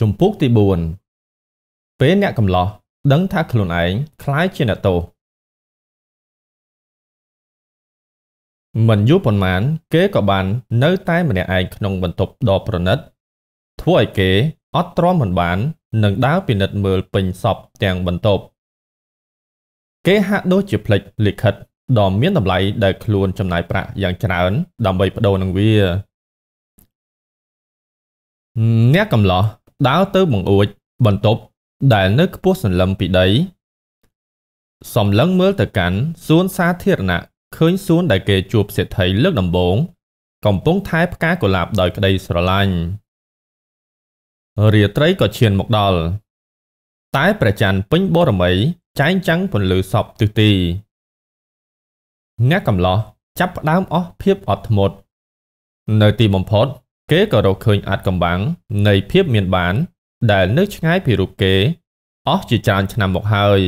ជំពូកទី4ពេលអ្នកកំឡោះ ដឹងថាខ្លួនឯងคล้ายជាអ្នកទោសមិនយូរប៉ុន្មាន គេក៏បាននៅ តែម្នាក់ឯងក្នុងបន្ទប់ដ៏ប្រណិត ធ្វើឲ្យគេអត់ទ្រាំមិនបាននឹងដើរពិនិត្យមើលពេញសពទាំងបន្ទប់គេហាក់ដូចជាផ្លេចលិខិតដ៏មានតម្លៃដែលខ្លួនចំណាយប្រាក់យ៉ាងច្រើនដើម្បីបដូរនឹងវាអ្នកកំឡោះដើរទៅបង្អួចបន្ទប់ដែលនៅខ្ពស់សន្លឹមពីដី សំឡឹងមើលទៅកាន់សួនសាធារណៈឃើញសួនដែលគេជួបសេដ្ឋីលើកដំបូងកំពុងថែផ្កាកុលាបដោយក្តីស្រឡាញ់រាត្រីក៏ឈានមកដល់តែព្រះច័ន្ទពេញបរមីចែងចាំងពន្លឺសពទិសទីអ្នកកំឡោះចាប់ផ្ដើមអស់ភាពអត់ធ្មត់នៅទីបំផុតគេក៏រកឃើញអាចកំបាំងនៃភាពមានបាន ដែលនៅឆ្ងាយពីរូបគេ អស់ជាច្រើនឆ្នាំមកហើយ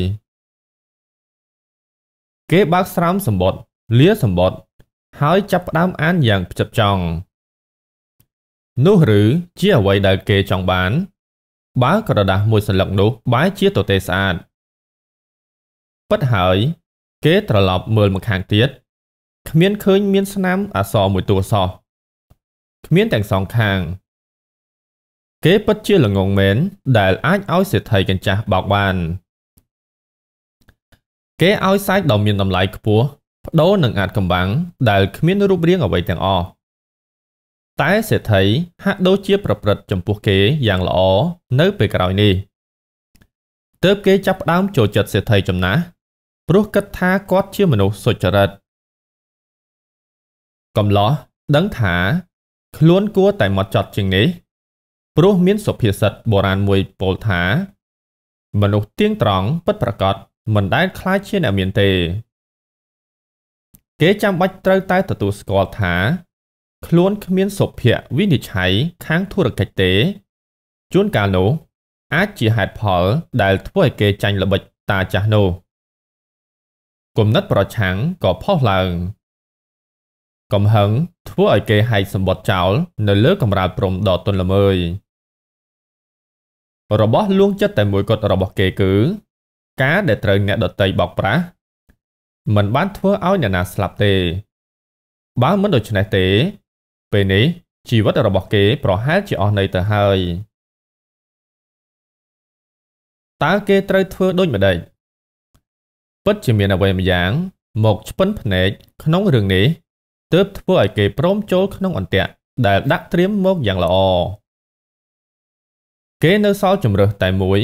គេបើកស្រោមសម្បត្តិលាសម្បត្តិហើយចាប់ផ្ដើមអានយ៉ាងផ្ចិតផ្ចង់នោះឬជាអ្វីដែលគេចង់បានបើក្រដាស់មួយសន្លឹកនោះបែរជាទទេស្អាតពិតហើយ គេត្រឡប់មើលមកខាងទៀត គ្មានឃើញមានស្នាមអក្សរមួយតួសោះគ្មានទាំងសងខាង គេពិតជាល្ងងមែនដែល អាចឲ្យសេដ្ឋីកញ្ចាស់បោកបាន គេឲ្យសាច់ដ៏មានតម្លៃខ្ពស់ប្ដូរនឹងអាចកំបាំងដែលគ្មានរូបរាងអ្វីទាំងអស់តែសេដ្ឋីហាក់ដូចជា ប្រព្រឹត្តចំពោះគេយ៉ាងល្អ នៅពេលក្រោយនេះទើបគេចាប់ផ្ដើមចូលចិត្តសេដ្ឋីចំណាស់ព្រោះគិតថាគាត់ជាមនុស្សសុចរិតកំឡោះដឹងថាខ្លួនគួរតែមកចត់ជាងនេះព្រោះមានសុភាសិតបុរាណមួយពោលថា មនុស្សទៀងត្រង់ពិតប្រាកដមិនដែលខ្លាចជាអ្នកមានទេ គេចាំបាច់ត្រូវតែទទួលស្គាល់ថា ខ្លួនគ្មានសុភ័ក្រវិនិច្ឆ័យខាងធុរកិច្ចទេ ជួនកាលនោះអាចជាហេតុផល ដែលធ្វើឲ្យគេចាញ់ល្បិចតាចាស់នោះគំនិតប្រឆាំងក៏ផុសឡើង។កំហឹងធ្វើឲ្យគេហែកសម្បត្តិចោលនៅលើកំរាលព្រំដ៏ទន់ល្មើយរបស់លួងចិត្តតែមួយគត់របស់គេគឺ ការដែលត្រូវអ្នកដតីបោកប្រាស់มันបានធ្វើឲ្យអ្នកណាស្លាប់ទេបើមិនដូច្នេះទេ ពេលនេះជីវិតរបស់គេ ប្រហែលជាអស់ន័យទៅហើយតើគេត្រូវធ្វើដូចម្ដេចពិតជាមានអ្វីម្យ៉ាង មកឆ្ពិនភ្នែកក្នុងរឿងនេះទើបធ្វើឲ្យគេព្រមចូលក្នុងអន្ទាក់ដែលដាក់ត្រៀមមកយ៉ាងល្អគេនៅសល់ជំរើសតែមួយ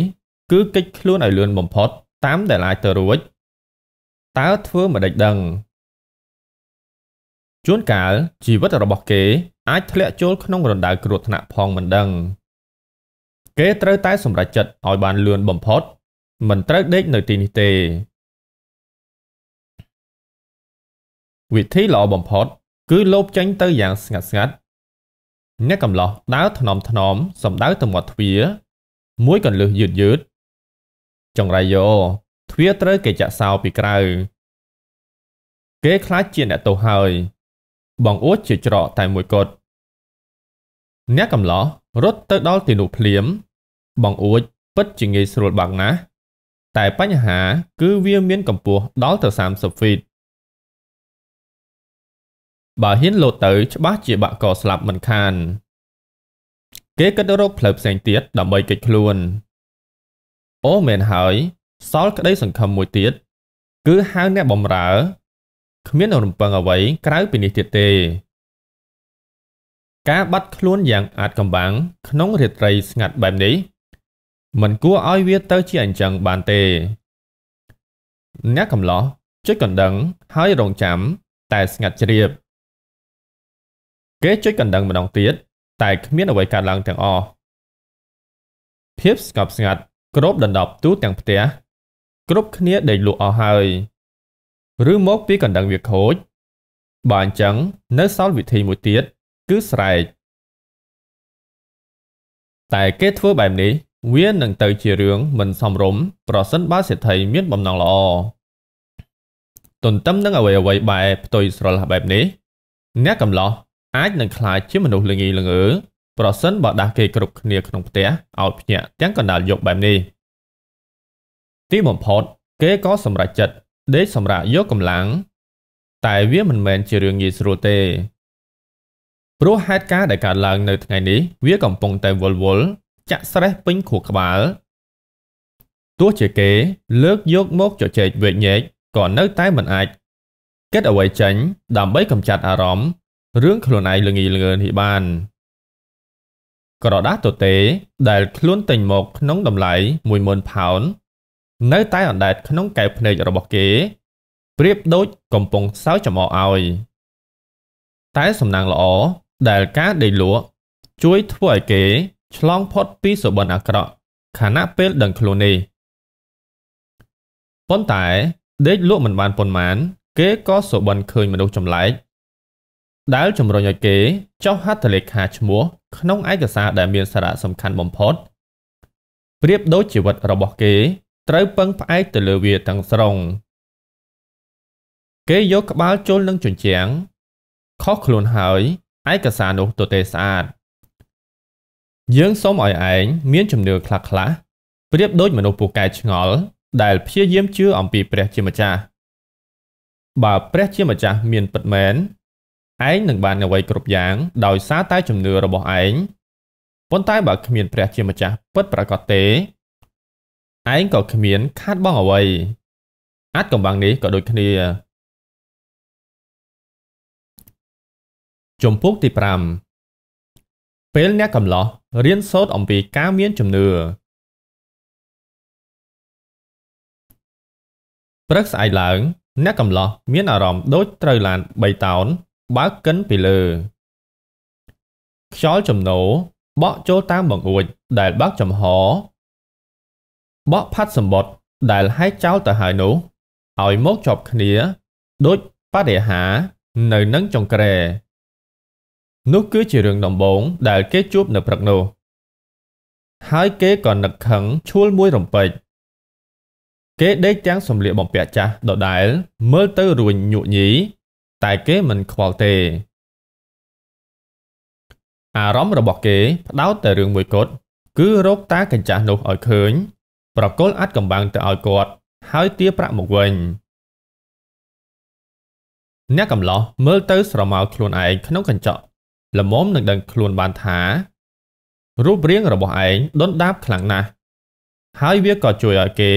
គឺកិច្ចខ្លួនឲ្យលឿនបំផុត តាមដែលអាចទៅរួចតើធ្វើមិនដេចដឹងជួនកាលជីវិតរបស់គេអាចធ្លាក់ចូលក្នុងរណ្ដៅគ្រោះថ្នាក់ផងមិនដឹង គេត្រូវតែ សម្រេចចិត្តឲ្យបានលឿនបំផុតមិនត្រូវដេកនៅទីនេះទេវិធីល្អបំផុតគឺលបចេញទៅយ៉ាងស្ងាត់ស្ងាត់អ្នកកំឡោះដើរថ្នមថ្នមសំដៅទៅមាត់ទ្វារមួយកន្លឹះយឺតយឺតចង្រៃយោទ្វារត្រូវគេចាក់សោពីក្រៅគេខ្លាចជាអ្នកទោសហើយ បងអួតជាច្រកតែមួយគត់អ្នកកំឡោះរត់ទៅដល់ទីនោះភ្លាម បងអួតពិតជាងាយស្រួលបាក់ណាស់តែបញ្ហា គឺវាមានកម្ពស់ដល់ទៅ30ហ្វីតបើហ៊ានលោតទៅច្បាស់ជាបាក់កស្លាប់មិនខានគេគិតរកផ្លូវផ្សេងទៀតដើម្បីគេចខ្លួន អូមែនហើយសល់ក្តីសង្ឃឹមមួយទៀតគឺហៅអ្នកបំរើគ្មានរំពឹងអ្វីក្រៅពីនេះទៀតទេការបាត់ខ្លួនយ៉ាងអាតកំបាំងក្នុងរាត្រីស្ងាត់បែបនេះមិនគួរឲ្យវាទៅជាអញ្ចឹងបានទេ អ្នកកំឡោះចុចកណ្ដឹងហើយរងចាំតែស្ងាត់ជ្រាបគេចុចកណ្ដឹងម្ដងទៀតតែគ្មានអ្វីកើតឡើងទាំងអស់ភាពស្ងប់ស្ងាត់គ្រប ដណ្ដប់ទូទាំងផ្ទះគ្រប់គ្នាដេកលក់អស់ហើយ ឬមកពីកណ្ដឹងវាខូចបើអញ្ចឹងនៅសល់វិធីមួយទៀតគឺស្រែកតែគេធ្វើបែបនេះវានឹងទៅជារឿងមិនសមរម្យប្រសិនបើសេដ្ឋីមានបំណងល្អទន្ទឹមនឹងអ្វីអ្វីបែបផ្ទុយស្រឡះបែបនេះ អ្នកកំឡោះអាចនឹងក្លាយជាមនុស្សល្ងីល្ងើប្រសិនបើដាស់គេគ្រប់គ្នាក្នុងផ្ទះឲ្យភ្ញាក់ទាំងកណ្ដាលយកបែបនេះទីបំផុតគេក៏សម្រេចចិត្តដេកសម្រាកយកកម្លាំង តែវាមិនមែនជារឿងងាយស្រួលទេព្រោះហេតុការណ៍ដែលកើតឡើងនៅថ្ងៃនេះវាកំពុងតែវល់វល់ចាក់ស្រេះពេញខួរក្បាលទោះជាគេលើកយកមកជជែកវែកញែកក៏នៅតែមិនអាចគិតអ្វីចេញដើម្បីកម្ចាត់អារម្មណ៍រឿងខ្លួនឯងល្ងីល្ងើនេះបានក្រដាស់ទទេដែលខ្លួនទិញមកក្នុងតម្លៃ10,000ផោននៅ តែអណ្ដែតក្នុងកែវភ្នែករបស់គេប្រៀបដូចកំពុងសើចំអកឲ្យ តែសំណាងល្អដែលការដេកលក់ជួយធ្វើឲ្យគេ ឆ្លងផុតពីសុបិនអាក្រក់ខណៈពេលដឹងខ្លួននេះប៉ុន្តែដេកលក់មិនបានប៉ុន្មាន គេក៏សុបិនឃើញមនុស្សចម្លែកដែលជំរុញឲ្យគេចុះហត្ថលេខាឈ្មោះក្នុងឯកសារដែលមានសារៈសំខាន់បំផុតប្រៀបដូចជីវិតរបស់គេ ត្រូវពឹងផ្អែកទៅលើវាទាំងស្រុង គេយកក្បាលជុលនឹងជញ្ជាំងខុសខ្លួនហើយឯកសារនោះទៅទេស្អាត យើងសូមឲ្យឯងមានជំនឿខ្លះខ្លះប្រៀបដូចមនុស្សពូកែឆ្ងល់ដែលព្យាយាមជឿអំពីព្រះជាម្ចាស់បើព្រះជាម្ចាស់មានពិតមែនឯងនឹងបានអ្វីគ្រប់យ៉ាងដោយសារតែជំនឿរបស់ឯងប៉ុន្តែបើគ្មានព្រះជាម្ចាស់ពិតប្រាកដទេឯងក៏គ្មានខាតបង់អ្វីអាចកំបាំងនេះក៏ដូចគ្នាជំពូកទី5ពេលអ្នកកំឡោះរៀនសូត្រអំពីការមានជំនឿព្រឹកស្អែកឡើងអ្នកកំឡោះមានអារម្មណ៍ដូចត្រូវឡាន3តោនបើកិនពីលើ ខ្យល់ចំណូលបក់ចូលតាមបង្អួចដែលបើកចំហបក់ផាត់សម្បត់ដែលហែកចោលទៅហើយនោះឲ្យមកជាប់គ្នា ដូចបរិហា នៅនឹងចង្ក្រែនោះគឺជារឿងដំបូងដែលគេជួបនៅព្រឹកនោះហើយគេក៏នឹកខឹងឈួលមួយរំពេចគេដេកទាំងសម្លៀកបំពាក់ចាស់ដដែលមើលទៅរួញញក់ញីតែគេមិនខ្វល់ទេអារម្មណ៍របស់គេ ផ្ដោតតែរឿងមួយគត់គឺរកតាកញ្ចាស់នោះឲ្យឃើញប្រកល់អាចកំបាំងទៅឲ្យគាត់ហើយទារប្រាក់មកវិញអ្នកកំឡោះមើលទៅស្រមោលខ្លួនឯងក្នុងកញ្ចក់ល្មមនឹងដឹងខ្លួនបានថារូបរាងរបស់ឯងដុនដាបខ្លាំងណាស់ហើយវាក៏ជួយឲ្យគេ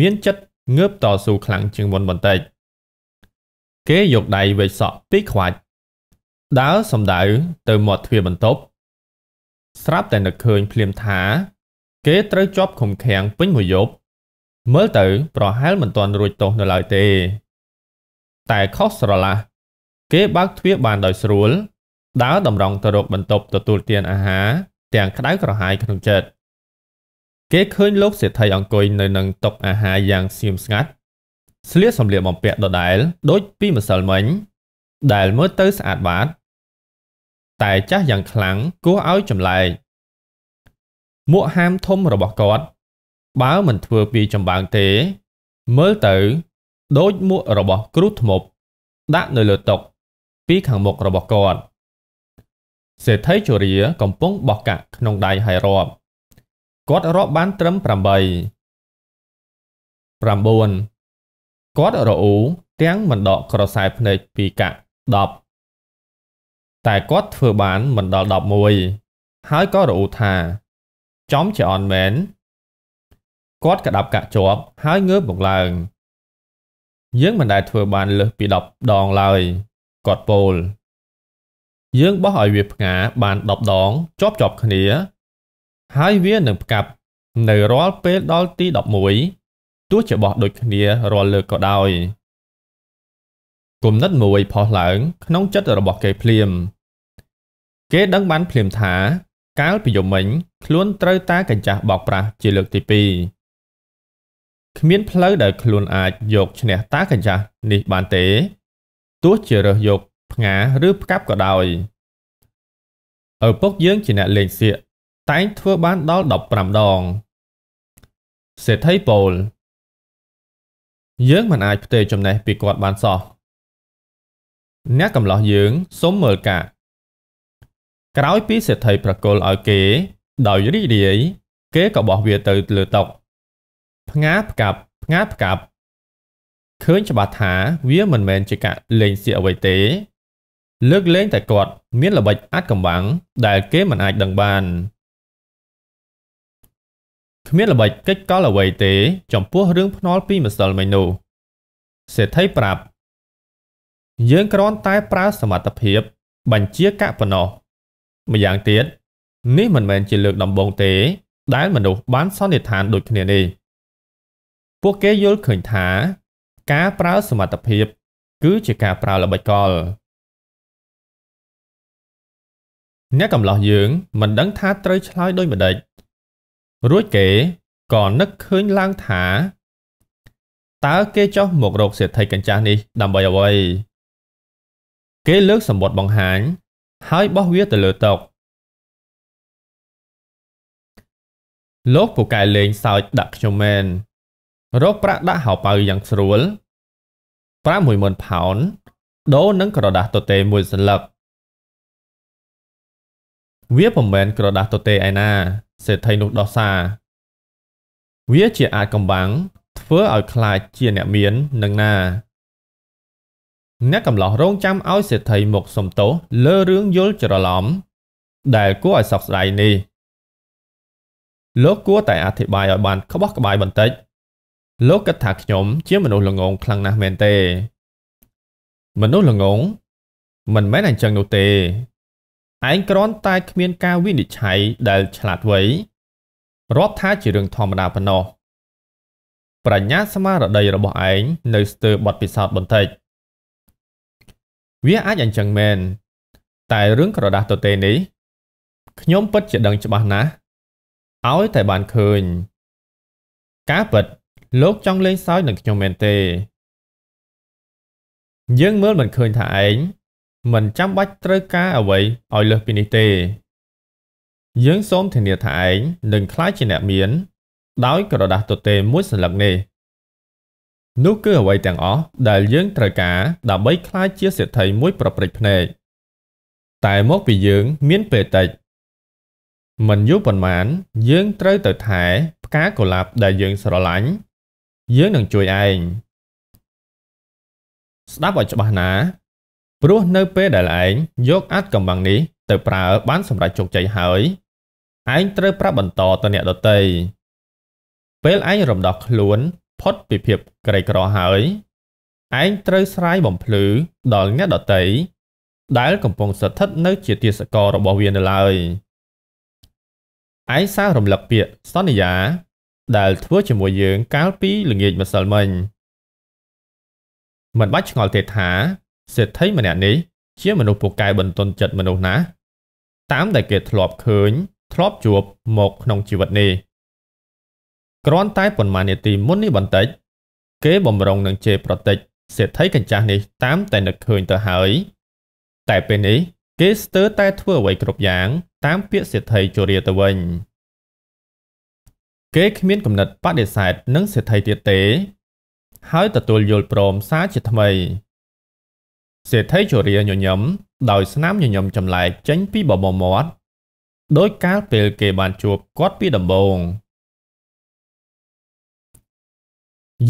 មានចិត្តងើបតស៊ូខ្លាំងជាងមុនបន្តិចគេយកដៃវេចសក់ពីខ្វាច់ដើរសំដៅទៅមាត់ទ្វារបន្ទប់ស្រាប់តែនឹកឃើញភ្លាមថាគេត្រូវជាប់ឃុំឃាំងពេញមួយយប់មើលទៅប្រហែលមិនទាន់រួចទោសនៅឡើយទេតែខុសស្រឡះគេបើកទ្វារបានដោយស្រួលដើរតម្រង់ទៅរកបន្ទប់ទទួលទានអាហារទាំងក្តៅក្រហាយក្នុងចិត្តគេឃើញលោកសេដ្ឋីអង្គុយនៅនឹងតុអាហារយ៉ាងស្ងៀមស្ងាត់ស្លៀកសម្លៀកបំពាក់ដដែលដូចពីម្សិលមិញដែលមើលទៅស្អាតបាត តែចាស់យ៉ាងខ្លាំងគួរឲ្យចម្លែកមួកហាមធំរបស់គាត់ បើមិនធ្វើពីចំបាំងទេ មើលទៅដូចមួករបស់គ្រូថ្មប់ដាក់នៅលើតុពីខាងមុខរបស់គាត់សេដ្ឋីជរាកំពុងបោះកាក់ក្នុងដៃហើយរាប់គាត់រាប់បានត្រឹម8 9គាត់រអ៊ូទាំងមិនដកក្រសែភ្នែកពីកាក់10តែគាត់ធ្វើបានមិនដល់11ហើយក៏រអ៊ូថា ចំជាអនមែនគាត់ក្តាប់កាក់ជាប់ហើយងើបមកឡើង យើងមិនដែលធ្វើបានលើសពី10ដងឡើយគាត់ពោលយើងបោះឲ្យវាផ្ងាបាន10ដងជាប់ជាប់គ្នា ហើយវានឹងផ្កាប់នៅរាល់ពេលដល់ទី11ទោះជាបោះដូចគ្នារាល់លើកក៏ដោយគំនិតមួយផុសឡើងក្នុងចិត្តរបស់គេភ្លាមគេដឹងបានភ្លាមថាកាលពីយប់មិញ ខ្លួនត្រូវតាកញ្ចាស់បោកប្រាស់ជាលើកទី2គ្មានផ្លូវដែលខ្លួនអាចយកឈ្នះតាកញ្ចាស់នេះបានទេទោះជារើសយកផ្ងាឬផ្កាប់ក៏ដោយឪពុកយើងជាអ្នកលេងសៀកតែងធ្វើបានដល់15ដងសេដ្ឋីប៉ូលយើងមិនអាចផ្ទេរចំណេះពីគាត់បានសោះអ្នកកំឡោះយើងសូមមើលកាកក្រោយពីសេដ្ឋីប្រកល់ឲ្យគេដោយរីរាយគេក៏បោះវាទៅលើតុផ្ងាផ្កាប់ផ្ងាផ្កាប់ឃើញច្បាស់ថាវាមិនមែនជាកាកលេងសៀកអ្វីទេលើកលែងតែគាត់មានល្បិចអាចកំបាំងដែលគេមិនអាចដឹងបានគ្មានល្បិចកិច្ចកលអ្វីទេចំពោះរឿងភ្នាល់ពីម្សិលមិញនោះសេដ្ឋីប្រាប់ យើងគ្រាន់តែប្រើសមត្ថភាព បញ្ជាកប៉ុណ្ណោះម្យ៉ាងទៀតនេះមិនមែន ជាលើកដំបូងទេ ដែល មនុស្សបានសន្និដ្ឋានដូចគ្នានេះពួកគេយល់ឃើញថា ការប្រើសមត្ថភាព គឺជាការប្រើល្បិចកលអ្នកកំឡោះយើងមិនដឹងថាត្រូវឆ្លើយដោយម្ដេចរួចគេក៏នឹកឃើញឡើងថា តើគេចុះមករកសេដ្ឋីកញ្ចាស់នេះដើម្បីអ្វីគេលើកសម្បត្តិបង្ហាញហើយបោះវាទៅលើតុលោកពូកែលេងសើចដាក់ខ្ញុំមែនរកប្រាក់ដាក់ហៅប៉ៅយ៉ាងស្រួល51000ផោន ដូរនឹងក្រដាស់ទទេមួយសន្លឹកវាពុំមែន ក្រដាស់ទទេឯណាសេដ្ឋីនោះដោះសារវាជាអាចកំបាំងធ្វើឲ្យខ្លាចជាអ្នកមាននឹងណាអ្នកកំឡោះរងចាំឲ្យសេដ្ឋីមកសំទោសលើរឿងយល់ច្រឡំដែលគួរឲ្យសោកស្ដាយនេះ លោកគួរតែអធិប្បាយឲ្យបានក្បោះក្បាយបន្តិចលោកគិតថាខ្ញុំជាមនុស្សល្ងងខ្លាំងណាស់មែនទេ មនុស្សល្ងងមិនមែនអញ្ចឹងនោះទេឯងគ្រាន់តែគ្មានការវិនិច្ឆ័យដែលឆ្លាតវៃរាប់ថាជារឿងធម្មតាប៉ុណ្ណោះ ប្រាជ្ញាស្មារតីរបស់ឯងនៅស្ទើរបទពិសោធន៍បន្តិចវាអាចអញ្ចឹងមែនតែរឿងក្រដាស់ទទេនេះខ្ញុំពិតជាដឹងច្បាស់ណាស់ឲ្យតែបានឃើញ ការពិតលោកចង់លេងសើចនឹងខ្ញុំមែនទេយើងមើលមិនឃើញថាឯងមិនចាំបាច់ត្រូវការអ្វីឲ្យលើសពីនេះទេ យើងសូមធានាថាឯងនឹងក្លាយជាអ្នកមាន ដោយក្រដាស់ទទេមួយសន្លឹកនេះនោះគឺអ្វីទាំងអស់ដែលយើង ត្រូវការដើម្បីក្លាយជាសេដ្ឋីមួយប្រព្រឹត្តភ្នែកតែមកពីយើងមានពេលតិចមិនយូរប៉ុន្មានយើងត្រូវទៅថែ ផ្កាកុលាបដែលយើងស្រឡាញ់យើងនឹងជួយឯងស្ដាប់ឲ្យច្បាស់ណាព្រោះនៅពេលដែលឯងយកអាចកំបាំងនេះទៅប្រើបានសម្រាប់ជោគជ័យហើយឯងត្រូវប្រាប់បន្តទៅអ្នកដទៃពេលឯងរំដោះខ្លួនផុតពីភាពក្រីក្រហើយឯងត្រូវស្រាយបំភ្លឺដល់អ្នកដទៃដែលកំពុងស្ថិតនៅជាទាសកររបស់វានៅឡើយឯងសាររំលឹកពាក្យសន្យាដែលធ្វើជាមួយយើងកាលពីល្ងាចម្សិលមិញមិនបាច់ឆ្ងល់ទេថាសេដ្ឋីម្នាក់នេះជាមនុស្សពូកែបន្ទន់ចិត្តមនុស្សណាស់តាមដែលគេធ្លាប់ឃើញ ធ្លាប់ជួបមកក្នុងជីវិតនេះគ្រាន់តែប៉ុន្មាននាទីមុននេះបន្តិច គេបំរុងនឹងជេរប្រតិច សេដ្ឋីកញ្ចាស់នេះតាម តែនឹកឃើញទៅហើយ តែពេលនេះ គេស្ទើរតែធ្វើអ្វីគ្រប់យ៉ាង តាមពាក្យសេដ្ឋីជរាទៅវិញគេគ្មានគំនិតបដិសេធនឹងសេដ្ឋីទៀតទេ ហើយទទួលយល់ព្រមសារជាថ្មីសេដ្ឋីជរាញញឹមដោយស្នាមញញឹមចម្លែកចេញពីបបរមាត់ដោយកាលពេលគេបានជួបគាត់ពីដំបូង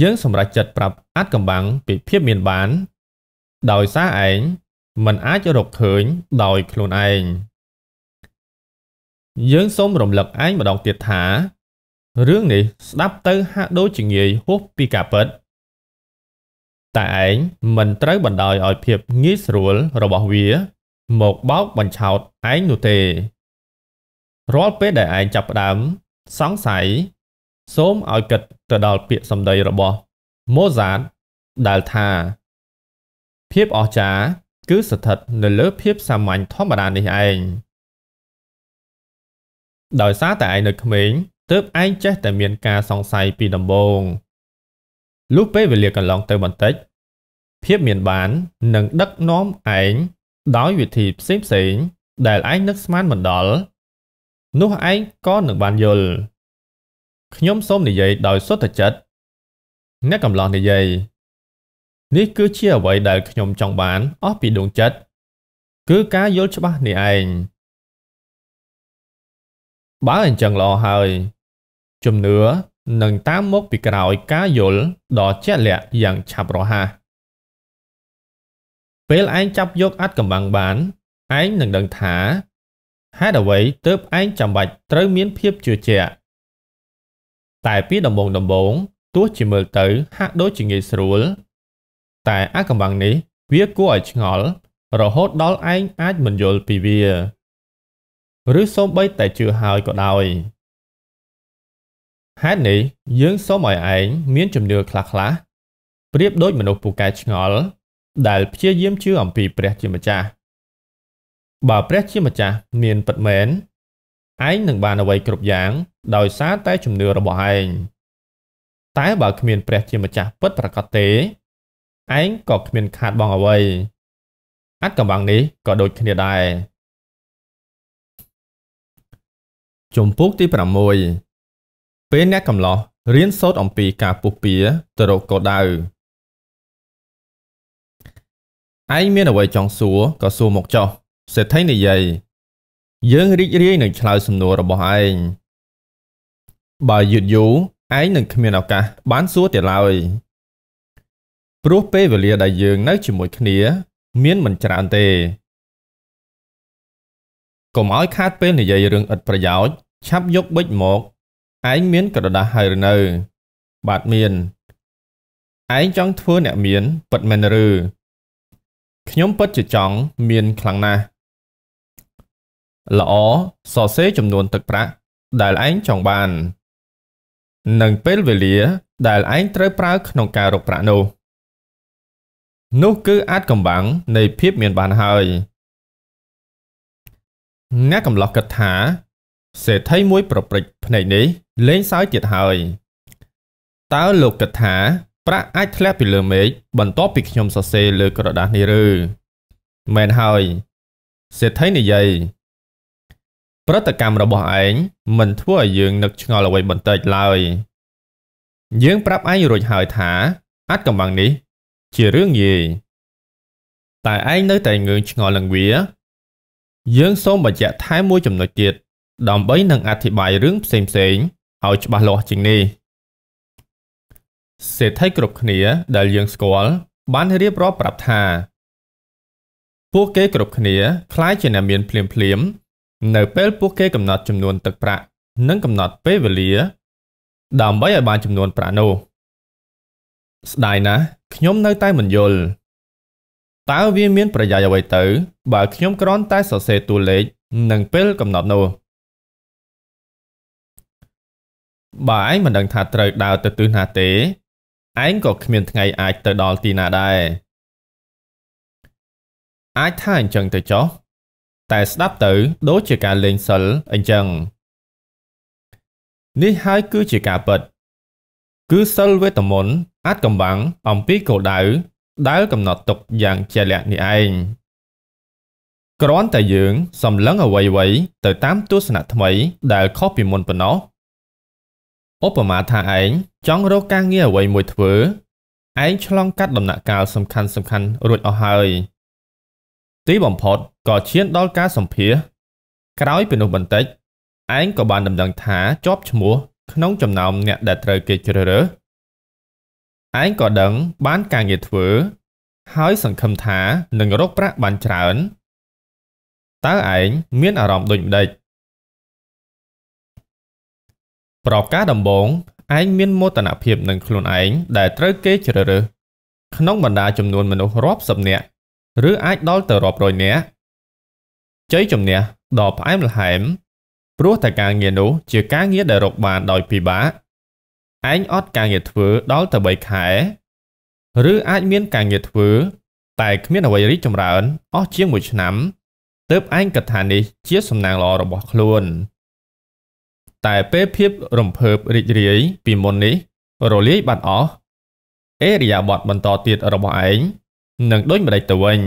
យើង សម្រេចចិត្តប្រាប់អាចកំបាំងពីភាពមានបាន ដោយសារឯងមិនអាចរកឃើញដោយ ខ្លួនឯងយើងសូមរំលឹកឯងម្ដងទៀតថារឿងនេះស្ដាប់ទៅហាក់ដូចជាងាយហួសពីការពិត។តែឯងមិនត្រូវបណ្ដោយឲ្យភាពងាយស្រួលរបស់វាមកបោកបញ្ឆោតឯងនោះទេរាល់ពេលដែលឯងចាប់ផ្ដើមសង្ស័យសូមឲ្យគិតទៅដល់ពាក្យសម្ដីរបស់ Mozart ដែលថា ភាពអស្ចារ្យគឺស្ថិតនៅលើ ភាពសាមញ្ញធម្មតានេះឯងដោយសារតែឯងនៅក្មេងទើបឯងចេះតែមាន ការសង្ស័យពីដំបូងលុះពេលវេលាកន្លងទៅបន្តិចភាពមានបាននឹងដឹកនាំឯងដោយវិធីផ្សេងផ្សេង ដែលឯងនឹកស្មានមិនដល់នោះឯងក៏នឹងបានយល់ខ្ញុំសូមនិយាយដោយសុទ្ធចិត្តអ្នកកំឡោះនិយាយនេះគឺជាអ្វីដែលខ្ញុំចង់បានអស់ពីដួងចិត្តគឺការយល់ច្បាស់នេះឯងបើអញ្ចឹងល្អហើយ ជំនឿនិងតាមមកពីក្រោយការយល់ដ៏ជាក់លាក់យ៉ាងឆាប់រហ័សពេលឯងចាប់យកអត្តកម្បាំងបានឯងនឹងដឹងថាហេតុអ្វីទើបឯងចាំបាច់ត្រូវមានភាពជឿជាក់តែពីដំបងដំបងទោះជាមើលទៅហាក់ដូចជាងាយស្រួលតែអត្តកម្បាំងនេះវាគួរឲ្យឆ្ងល់រហូតដល់ឯងអាចមិនយល់ពីវាឬសូម្បីតែជឿហើយក៏ដោយហេតុនេះយើងសូមឲ្យឯងមានជំនឿខ្លះៗប្រៀបដូចមនុស្សពូកែឆ្ងល់ដែលព្យាយាមជឿអំពីព្រះជាម្ចាស់បើព្រះជាម្ចាស់មានពិតមែនឯងនឹងបានអ្វីគ្រប់យ៉ាង ដោយសារតែជំនឿរបស់ឯងតែបើគ្មាន ព្រះជាម្ចាស់ពិតប្រាកដទេឯងក៏គ្មានខាតបង់អ្វីអត្តកម្បាំងនេះក៏ដូចគ្នាដែរជំពូកទី6ពេលអ្នកកំឡោះរៀនសូត្រអំពីការពុះពៀទៅរកគោលដៅឯងមានអ្វីចង់សួរក៏សួរមកចុះសេដ្ឋីនិយាយយើងរីករាយនឹងឆ្លើយសំណួររបស់ឯងបើយឺតយូរឯងនឹងគ្មានឱកាសបានសួរទៀតឡើយ ព្រោះពេលវេលាដែលយើងនៅជាមួយគ្នា មានមិនច្រើនទេកុំឲ្យខាតពេលនិយាយរឿងឥតប្រយោជន៍ឆាប់យកបិចមកឯងមានក្រដាស់ហើយឬនៅ បាទមានឯងចង់ធ្វើអ្នកមានពិតមែនឬខ្ញុំពិតជាចង់មានខ្លាំងណាស់ល្អសរសេរចំនួនទឹកប្រាក់ ដែលឯងចង់បាននិងពេលវេលា ដែលឯងត្រូវប្រើ ក្នុងការរកប្រាក់នោះនោះគឺ អាចកំបាំងនៃភាពមានបានហើយអ្នកកំឡោះគិតថាសេដ្ឋីមួយប្រព្រឹត្តភ្នែកនេះលែងសើចទៀតហើយតើលោកគិតថា ប្រាក់អាចធ្លាក់ពីលើមេឃបន្ទាប់ពីខ្ញុំសរសេរលើក្រដាសនេះឬមែនហើយសេដ្ឋីនិយាយព្រឹត្តិកម្មរបស់ឯងមិនធ្វើឲ្យយើងនឹកឆ្ងល់អ្វីបន្តិចឡើយយើងប្រាប់ឯងរួចហើយថាអាចកំបាំងនេះជារឿងងាយតែឯងនៅតែងើងឆ្ងល់នឹងវាយើងសូមបញ្ជាក់ថែមមួយចំណុចទៀតដើម្បីនឹងអធិប្បាយរឿងផ្សេងៗឲ្យច្បាស់លាស់ជាងនេះសេដ្ឋីគ្រប់គ្នាដែលយើងស្គាល់បានរៀបរាប់ប្រាប់ថាពួកគេគ្រប់គ្នាคล้ายជាអ្នកមានភ្លាមភ្លាម នៅ ពេលពួកគេកំណត់ចំនួន ទឹកប្រាក់និងកំណត់ពេលវេលា ដើម្បីឲ្យបានចំនួនប្រាក់នោះស្ដាយណាស់ខ្ញុំនៅតែមិនយល់តើវាមាន ប្រយោជន៍អ្វីទៅបើខ្ញុំគ្រាន់តែសរសេរតួលេខនិងពេលកំណត់នោះបើឯងមិនដឹងថាត្រូវដើរទៅទិសណាទេឯងក៏គ្មានថ្ងៃ អាចទៅដល់ទីណាដែរអាចថាអញ្ចឹងទៅចុះតែស្ដាប់ទៅ ដូចជាការលេងសិលអញ្ចឹង នេះហើយគឺជាការពិតគឺសិលវេទមន្តអាចកំបាំងអំពីគោលដៅ ដែលកំណត់ទុកយ៉ាងជាក់លាក់នេះឯងគ្រាន់តែយើងសម្លឹងអ្វីៗទៅ តាមទស្សនៈថ្មីដែល ខុសពីមុនប៉ុណ្ណោះឧបមាថាឯងចង់រកការងារអ្វីមួយធ្វើឯងឆ្លងកាត់ដំណាក់កាលសំខាន់សំខាន់រួចអស់ហើយទីបំផុតក៏ឈានដល់ការសម្ភាសក្រោយពីនោះបន្តិចឯងក៏បាន ដំណឹងថាជាប់ឈ្មោះ ក្នុងចំណោមអ្នកដែលត្រូវគេជ្រើសរើសឯងក៏ដឹងបានការងារធ្វើហើយសង្ឃឹមថានឹងរកប្រាក់បានច្រើន តើឯងមានអារម្មណ៍ដូចម្ដេចប្រការដំបូងឯងមានមោទនភាពនឹងខ្លួនឯងដែលត្រូវគេជ្រើសរើសក្នុងបណ្ដាចំនួនមនុស្សរាប់សិបនាក់ឬអាចដល់ទៅរាប់រយនាក់ជ័យជំនះដ៏ផ្អែមល្ហែមព្រោះតែការងារនោះជាការងារដែលរកបានដោយពិបាកឯងអត់ការងារធ្វើដល់ទៅ3ខែ ឬអាចមានការងារធ្វើតែគ្មានអ្វីរីកចម្រើនអស់ជាង1ឆ្នាំទើបឯងកថានេះជាសំណាងល្អរបស់ខ្លួនតែពេលភាពរំភើបរីករាយពីមុននេះរលាយបាត់អស់អេរិយាបថបន្តទៀតរបស់ឯងនឹងដូចម្ដេចទៅវិញ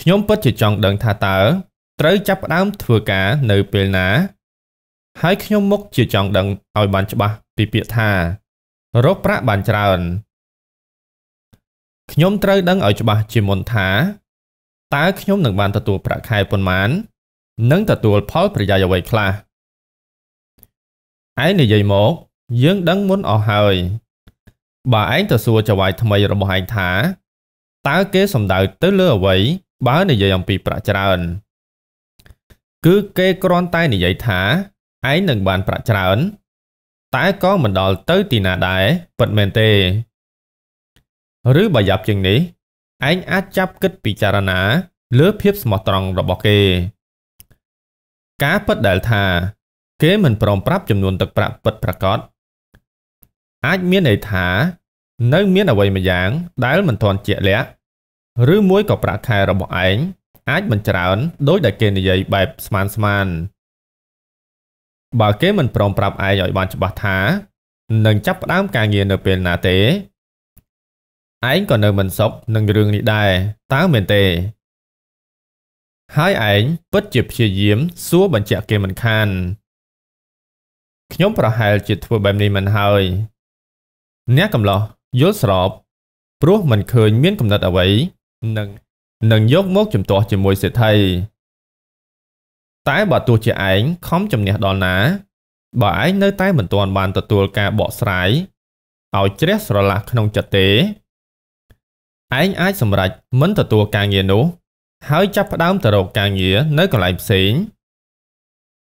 ខ្ញុំពិតជាចង់ដឹងថាតើត្រូវចាប់ផ្ដើមធ្វើការនៅពេលណា ហើយខ្ញុំមុខជាចង់ដឹងឲ្យបានច្បាស់ពីពាក្យថារកប្រាក់បានច្រើនខ្ញុំត្រូវ ដឹងឲ្យច្បាស់ជាមុនថាតើខ្ញុំនឹងបានទទួលប្រាក់ខែប៉ុន្មាន និងទទួលផលប្រយោជន៍អ្វីខ្លះ។ឯងនិយាយមក យើងដឹងមុនអស់ហើយបើឯងទៅសួរចៅហ្វាយថ្មីរបស់ឯងថា តើគេសំដៅទៅលើអ្វីបើនិយាយអំពីប្រាក់ច្រើន គឺគេគ្រាន់តែនិយាយថាឯងនឹងបានប្រាក់ច្រើនតែក៏មិនដល់ទៅទីណាដែរពិតមែនទេ ឬបើយ៉ាប់ជាងនេះឯងអាចចាប់គិតពិចារណាលើភាពស្មោះត្រង់របស់គេ ការពិតដែលថាគេមិនព្រមប្រាប់ចំនួនទឹកប្រាក់ពិតប្រាកដអាចមានន័យថា នៅមានអ្វីមួយយ៉ាង ដែលមិនទាន់ជាក់លាក់ ឬមួយក៏ប្រាក់ខែរបស់ឯងអាចមិនច្រើនដោយដែលគេនិយាយបែបស្មានស្មានបើគេមិនព្រមប្រាប់ឯងឲ្យបានច្បាស់ថានឹងចាប់ផ្ដើមការងារនៅពេលណាទេឯងក៏នៅមិនសុខនឹងរឿងនេះដែរតើមែនទេ ហើយឯងពិតជាព្យាយាមសួរបញ្ជាក់គេមិនខានខ្ញុំប្រហែលជាធ្វើបែបនេះមិនហើយអ្នកកំឡោះយល់ស្របព្រោះមិនឃើញមានកំណត់អ្វីនឹងនឹងយកមកជំទាស់ជាមួយសេដ្ឋីតែបើទោះជាឯងខំជំនះដល់ណា បើឯងនៅតែមិនទាន់បាន ទទួលការបកស្រាយឲ្យជ្រះស្រឡះក្នុងចិត្តទេឯងអាចសម្រេចមិនទទួលការងារនោះហើយចាប់ផ្ដើមទៅរកការងារនៅកន្លែងផ្សេង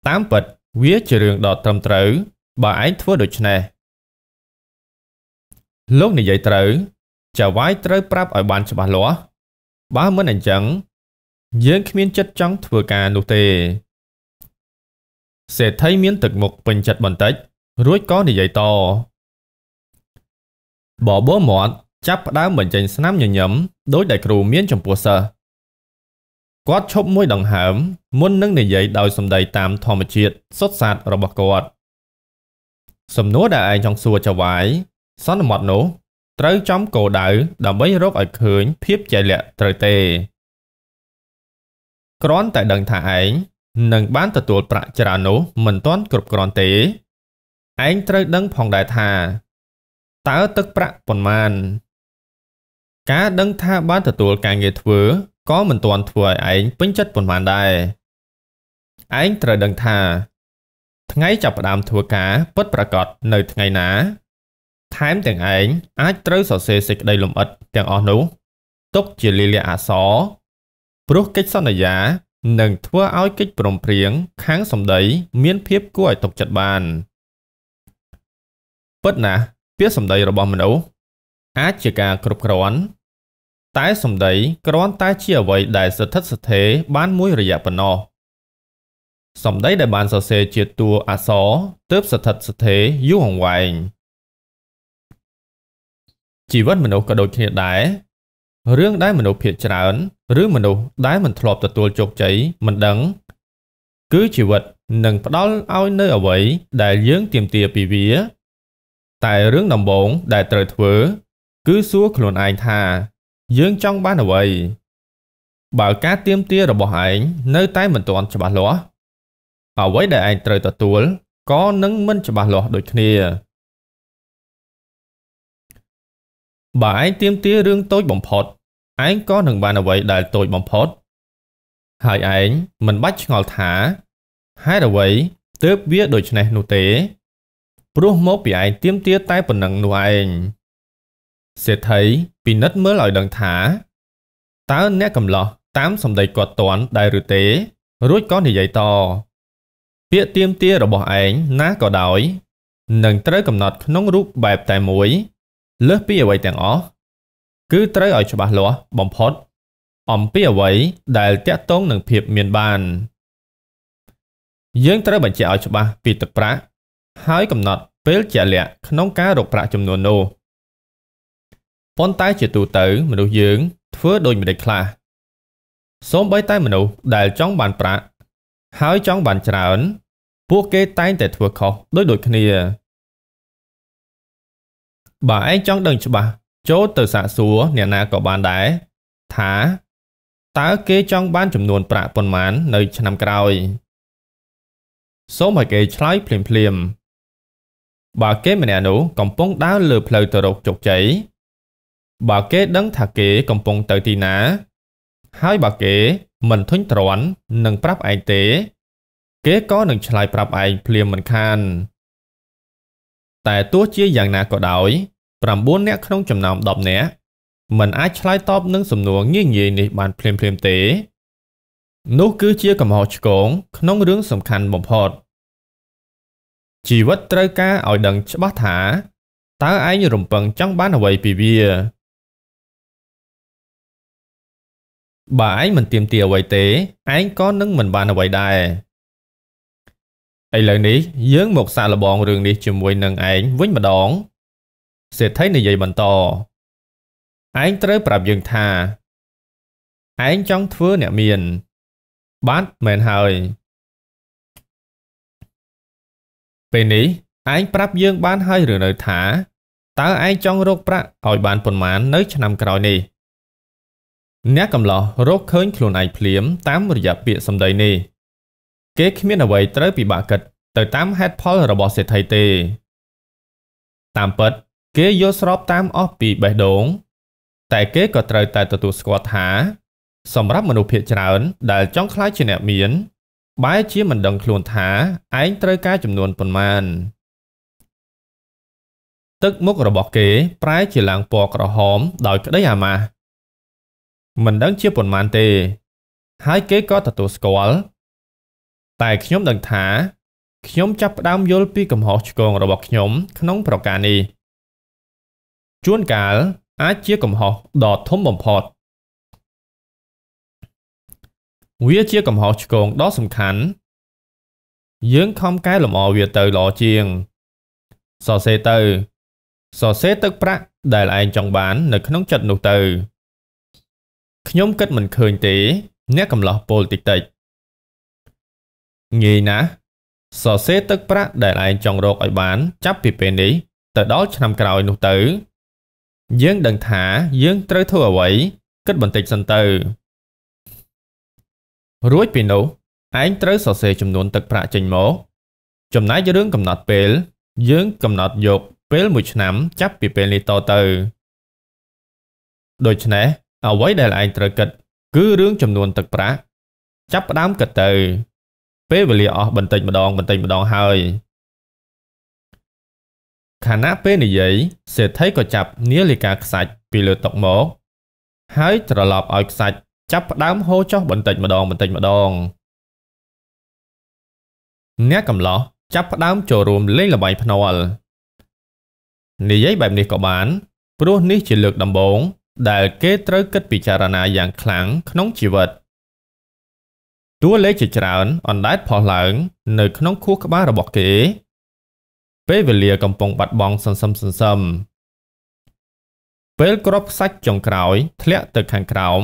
តាមពិតវាជារឿងដ៏ត្រឹមត្រូវបើឯងធ្វើដូច្នេះលោកនិយាយត្រូវ ចាវាយត្រូវប្រាប់ឲ្យបានច្បាស់លាស់បើមិនអញ្ចឹងយើងគ្មានចិត្តចង់ធ្វើការនោះទេសេដ្ឋីមានទឹកមុខពេញចិត្តបន្តិចរួចក៏និយាយត បបោមាត់ចាប់ផ្ដើមបញ្ចេញស្នាមញញឹមដោយដែលគ្រូមានចំពោះសិស្សគាត់ឈប់មួយដង្ហើមមុននឹងនិយាយដោយសម្ដីតាមធម្មជាតិសុទ្ធសាធរបស់គាត់សំណួរដែលឯងចង់សួរចៅវាយសន្មត់នោះ ត្រូវចំគោដៅដើម្បីរកឲ្យឃើញភាពជាលក្ខត្រូវទេគ្រាន់តែដឹងថាឯងនឹងបានទទួលប្រាក់ច្រើននោះមិនទាន់គ្រប់គ្រាន់ទេឯងត្រូវដឹងផងដែរថា តើទឹកប្រាក់ប៉ុន្មាន ការដឹងថាបានទទួលការងារធ្វើក៏មិនទាន់ធ្វើឲ្យឯងពេញចិត្តប៉ុន្មានដែរឯងត្រូវដឹងថា ថ្ងៃចាប់ផ្ដើមធ្វើការពិតប្រាកដនៅថ្ងៃណា ថែមទាំងឯងអាចត្រូវសរសេរសេចក្តីលំអិតទាំងអស់នោះទុកជាលាលះអក្សរព្រោះកិច្ចសន្យានឹងធ្វើឲ្យកិច្ចព្រមព្រៀងខាងសម្ដីមានភាពគួរឲ្យទុកចិត្តបាន ពិតណាស់ពាក្យសម្ដីរបស់មនុស្សអាចជាការគ្រប់គ្រាន់តែសម្ដីគ្រាន់តែជាអ្វីដែលស្ថិតស្ថេរបានមួយរយៈប៉ុណ្ណោះសម្ដីដែលបានសរសេរជាតួអក្សរទើបស្ថិតស្ថេរយូរអង្វែងជីវិតមនុស្សក៏ដូចគ្នាដែររឿងដែលមនុស្សភាគច្រើន ឬមនុស្សដែលមិនធ្លាប់ទទួលជោគជ័យមិនដឹងគឺជីវិតនឹងផ្ដល់ឲ្យនៅអ្វីដែលយើងទាមទារពីវា តែរឿងដំបូងដែលត្រូវធ្វើ គឺសួរខ្លួនឯងថាយើងចង់បានអ្វីបើការទៀមទារបស់ឯងនៅ តែមិនទាន់ច្បាស់លាស់អ្វីដែលឯងត្រូវទទួលក៏នឹងមិនច្បាស់លាស់ដូចគ្នា បើឯងទៀមទារឿងតូចបំផុតឯងក៏នឹងបានអ្វីដែលតូចបំផុតហើយឯងមិនបាច់ឆ្ងល់ថាហេតុអ្វីទើបវាដូច្នេះនោះទេ ព្រោះមកពីឯងទៀមទាតែប៉ុណ្ណឹងនោះឯងសេដ្ឋីពិនិត្យមើលឲ្យដឹងថាតើអ្នកកំឡោះតាមសម្ដីគាត់តន់ដែរឬទេរួចក៏និយាយត ពាក្យទៀមទារបស់ឯងណាក៏ដោយនឹងត្រូវកំណត់ក្នុងរូបបែបតែមួយលើសពីអ្វីទាំងអស់គឺត្រូវឲ្យច្បាស់លាស់បំផុត អំពីអ្វីដែលតាក់ទងនឹងភាពមានបាន យើងត្រូវបញ្ជាក់ឲ្យច្បាស់ពីទឹកប្រាក់ហើយកំណត់ពេលជាលក្ខក្នុងការរកប្រាក់ចំនួននោះប៉ុន្តែជាទូទៅមនុស្សយើង ធ្វើដូចម្តេចខ្លះសូម្បីតែមនុស្សដែលចង់បានប្រាក់ ហើយចង់បានច្រើន ពួកគេតែងតែធ្វើខុសដូចដូចគ្នាបើឯងចង់ដឹងច្បាស់ ចូលទៅសាកសួរអ្នកណាក៏បានដែរថា តើគេចង់បានចំនួនប្រាក់ប៉ុន្មាននៅឆ្នាំក្រោយ សូមឲ្យគេឆ្លើយភ្លាមភ្លាមបើគេម្នាក់នោះកំពុងដើរលើផ្លូវទៅរកជោគជ័យបើគេដឹងថាគេកំពុងទៅទីណា ហើយបើគេមិនធុញទ្រាន់នឹងប្រាប់ឯងទេគេក៏នឹងឆ្លើយប្រាប់ឯងភ្លាមមិនខាន តែទោះជាយ៉ាងណាក៏ដោយ9អ្នកក្នុងចំណោម10អ្នកមិនអាចឆ្លើយតបនឹងសំណួរងាយងាយនេះបានភ្លាមភ្លាមទេនោះគឺជាកំហុសឆ្គងក្នុងរឿងសំខាន់បំផុតជីវិតត្រូវការឲ្យដឹងច្បាស់ថាតើឯងរំពឹងចង់បានអ្វីពីវាបើឯងមិនទៀមទាអ្វីទេឯងក៏នឹងមិនបានអ្វីដែរឥឡូវនេះយើងមកសាកល្បងរឿងនេះជាមួយនឹងឯងវិញម្ដង សេដ្ឋីនិយាយបន្តឯងត្រូវប្រាប់យើងថាឯងចង់ធ្វើអ្នកមាន បាទមែនហើយ ពេលនេះឯងប្រាប់យើងបានហើយឬនៅថាតើឯងចង់រកប្រាក់ឲ្យបានប៉ុន្មាននៅឆ្នាំក្រោយនេះអ្នកកំឡោះរកឃើញខ្លួនឯងភ្លាមតាមរយៈពាក្យសម្ដីនេះគេគ្មានអ្វីត្រូវពិបាកគិតទៅ តាមហេតុផលរបស់សេដ្ឋីទេ តាមពិត គេយល់ស្របតាមអស់ពីបេះដូង តែគេក៏ត្រូវតែទទួលស្គាល់ថា សម្រាប់មនុស្សភាគច្រើន ដែលចង់ខ្លាចជាអ្នកមាន បែរជាមិនដឹងខ្លួនថាឯងត្រូវការចំនួនប៉ុន្មាន ទឹកមុខរបស់គេ ប្រែជាឡើងពណ៌ក្រហមដោយក្តីអាម៉ាស់មិនដឹងជាប៉ុន្មានទេ ហើយគេក៏ទទួលស្គាល់តែខ្ញុំដឹងថា ខ្ញុំចាប់ផ្ដើមយល់ពីកំហុសឆ្គងរបស់ខ្ញុំ ក្នុងប្រការនេះជួនកាលអាចជាកំហុសដ៏ធំបំផុត វាជាកំហុសឆ្គងដ៏សំខាន់យើងខំកែលម្អវាទៅល្អជាងសរសេរទៅសរសេរទឹកប្រាក់ ដែលឯងចង់បាននៅក្នុងចិត្តនោះទៅខ្ញុំគិតមិនឃើញទេ អ្នកកំឡោះពលតិចតិចងាយណាស់សរសេរទឹកប្រាក់ដែលឯងចង់រកឲ្យបាន ចាប់ពីពេលនេះទៅដល់ឆ្នាំក្រោយនោះទៅ យើងដឹងថាយើងត្រូវធ្វើអ្វីគិតបន្តិចសិនទៅ រួចពីនោះឯងត្រូវសរសេរចំនួនទឹកប្រាក់ចេញមកចំណែករឿងកំណត់ពេល យើងកំណត់យកពេល1ឆ្នាំចាប់ពីពេលនេះតទៅដូច្នេះអ្វីដែលឯងត្រូវគិត គឺរឿងចំនួនទឹកប្រាក់ចាប់ផ្ដើមគិតទៅ ពេលវេលាអស់ បន្តិចម្ដងបន្តិចម្ដងហើយខណៈពេលនិយាយសេដ្ឋីក៏ចាប់នាឡិកាខ្សាច់ពីលើតុមកហើយត្រឡប់ឲ្យខ្សាច់ចាប់ផ្ដើមហូរចុះ បន្តិចម្ដងបន្តិចម្ដងអ្នកកំឡោះចាប់ ផ្ដើមចូលរួមលេងល្បែងភ្នាល់និយាយបែបនេះក៏បាន ព្រោះនេះជាលើកដំបូងដែលគេត្រូវគិតពិចារណាយ៉ាងខ្លាំងក្នុងជីវិតតួលេខជាច្រើនអណ្ដែតផុសឡើង នៅ ក្នុងខួរក្បាលរបស់គេ ពេលវេលាកំពុងបាត់បង់សន្សឹមសន្សឹមពេលក្របខ្សាច់ចុងក្រោយ ធ្លាក់ទៅខាងក្រោម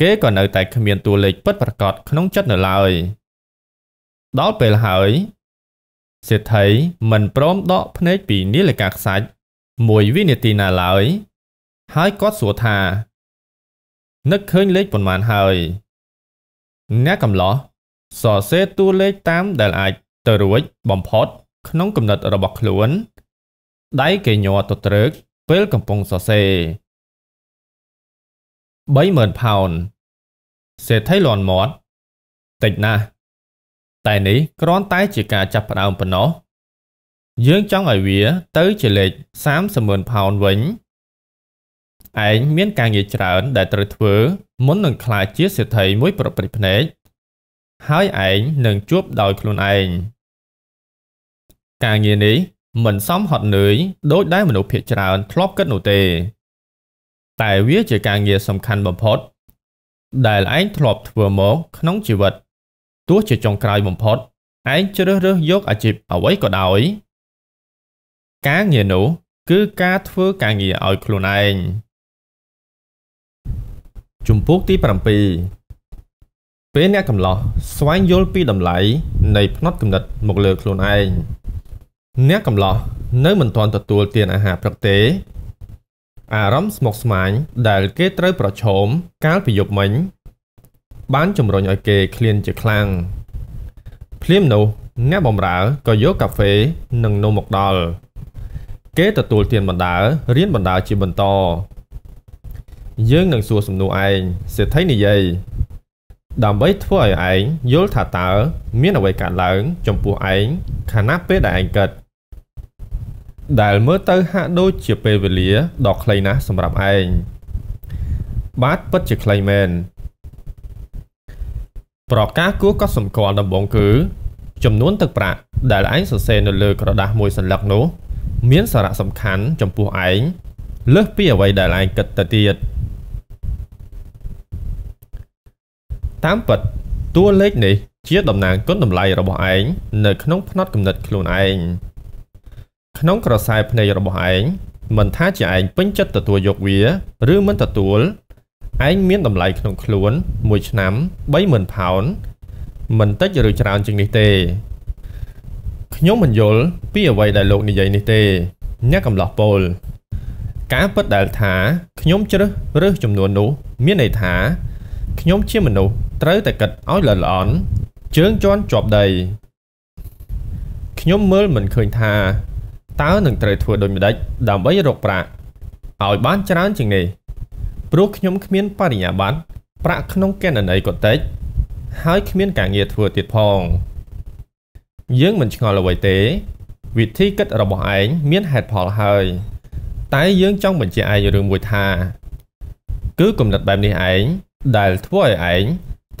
គេក៏នៅតែគ្មានតួលេខពិតប្រាកដក្នុងចិត្តនៅឡើយ ដល់ពេលហើយសេដ្ឋីមិនព្រមដកភ្នែកពីនាឡិកាខ្សាច់មួយវិនាទីណាឡើយហើយគាត់សួរថានឹកឃើញលេខប៉ុន្មានហើយ អ្នកកំឡោះសរសេរតួលេខតាម ដែលអាច ទៅរួចបំផុត ក្នុងគំនិតរបស់ខ្លួនដៃគេញ័រទៅត្រឹកពេលកំពុងសរសេរ30000ផោនសេដ្ឋីលន់មាត់តិចណាស់តែនេះគ្រាន់តែជាការចាប់ផ្ដើមប៉ុណ្ណោះយើងចង់ឲ្យវា ទៅ ជាលេខ300000ផោនវិញឯងមានការងារច្រើនដែលត្រូវធ្វើមុននឹងក្លាយជាសេដ្ឋីមួយប្រព្រឹត្តភ្នែកហើយឯងនឹងជួបដោយខ្លួនឯងការងារនេះមិនសមហត់នឿយដោយដែលមនុស្សភាគច្រើនធ្លាប់គិតនោះទេតែវាជាការងារសំខាន់បំផុត ដែលឯងធ្លាប់ធ្វើមកក្នុងជីវិតទោះជាចុងក្រោយបំផុតឯងជ្រើសរើសយកអាជីពអ្វីក៏ដោយ ការងារនោះគឺការធ្វើការងារឲ្យខ្លួនឯងជំពូកទី7ពេលអ្នកកំឡោះស្វែងយល់ពីតម្លៃនៃផ្នត់គំនិតមកលើខ្លួនឯងអ្នកកំឡោះនៅមិនទាន់ទទួលទានអាហារព្រឹកទេអារម្មណ៍ស្មុគស្មាញដែលគេត្រូវប្រឈមកាលពីយប់មិញ បានជំរុញឲ្យគេឃ្លានជាខ្លាំងភ្លាមនោះអ្នកបម្រើក៏យកកាហ្វេនិងនំមកដល់គេទទួលទានបណ្ដើរៀនបណ្ដើជាបន្តយើងនឹងសួរសំណួរឯងសេដ្ឋីនិយាយ ដើម្បីធ្វើឲ្យឯងយល់ថាតើមានអ្វីកើតឡើង ចំពោះឯងខណៈពេលដែលឯងកើតដែលមើលទៅហាក់ដូចជាពេលវេលាដ៏ខ្លីណាស់សម្រាប់ឯងបាទពិតជាខ្លីមែនប្រការគួរក៏សម្គាល់ដំបងគឺចំនួនទឹកប្រាក់ដែលឯងសរសេរនៅលើ ក្រដាស់មួយសន្លឹកនោះមានសារៈសំខាន់ចំពោះឯងលើសពីអ្វីដែលឯងគិតទៅទៀត។តាមពិតតួលេខនេះជាតំណាងគុណតម្លៃរបស់ឯងនៅក្នុងផ្នត់គំនិតខ្លួនឯងក្នុងក្រសែភ្នែករបស់ឯងមិនថាជាឯងពេញចិត្តទទួលយកវា ឬមិនទទួលឯងមានតម្លៃក្នុងខ្លួនមួយឆ្នាំ30000ផោនមិនតិចឬច្រើនជាងនេះទេខ្ញុំមិនយល់ពីអ្វីដែលលោកនិយាយនេះទេ អ្នកកំឡោះពោលការពិតដែលថាខ្ញុំជ្រើសរើសចំនួននោះមានន័យថាខ្ញុំជាមនុស្សត្រូវតែគិតឲ្យល្អល្អន់ជើងជន់ជាប់ដីខ្ញុំមើលមិនឃើញថា តើនឹងត្រូវធ្វើដូចម្ដេចដើម្បីរកប្រាក់ឲ្យបានច្រើនជាងនេះព្រោះខ្ញុំគ្មានបរិញ្ញាបត្រប្រាក់ក្នុងកណន័យក៏តិចហើយគ្មានការងារធ្វើទៀតផង យើងមិនឆ្ងល់អ្វីទេ វិធីគិតរបស់ឯងមានហេតុផលហើយ តែយើងចង់បញ្ជាក់ឯងរឿងមួយថា គឺគំនិតបែបនេះឯងដែលធ្វើឲ្យឯង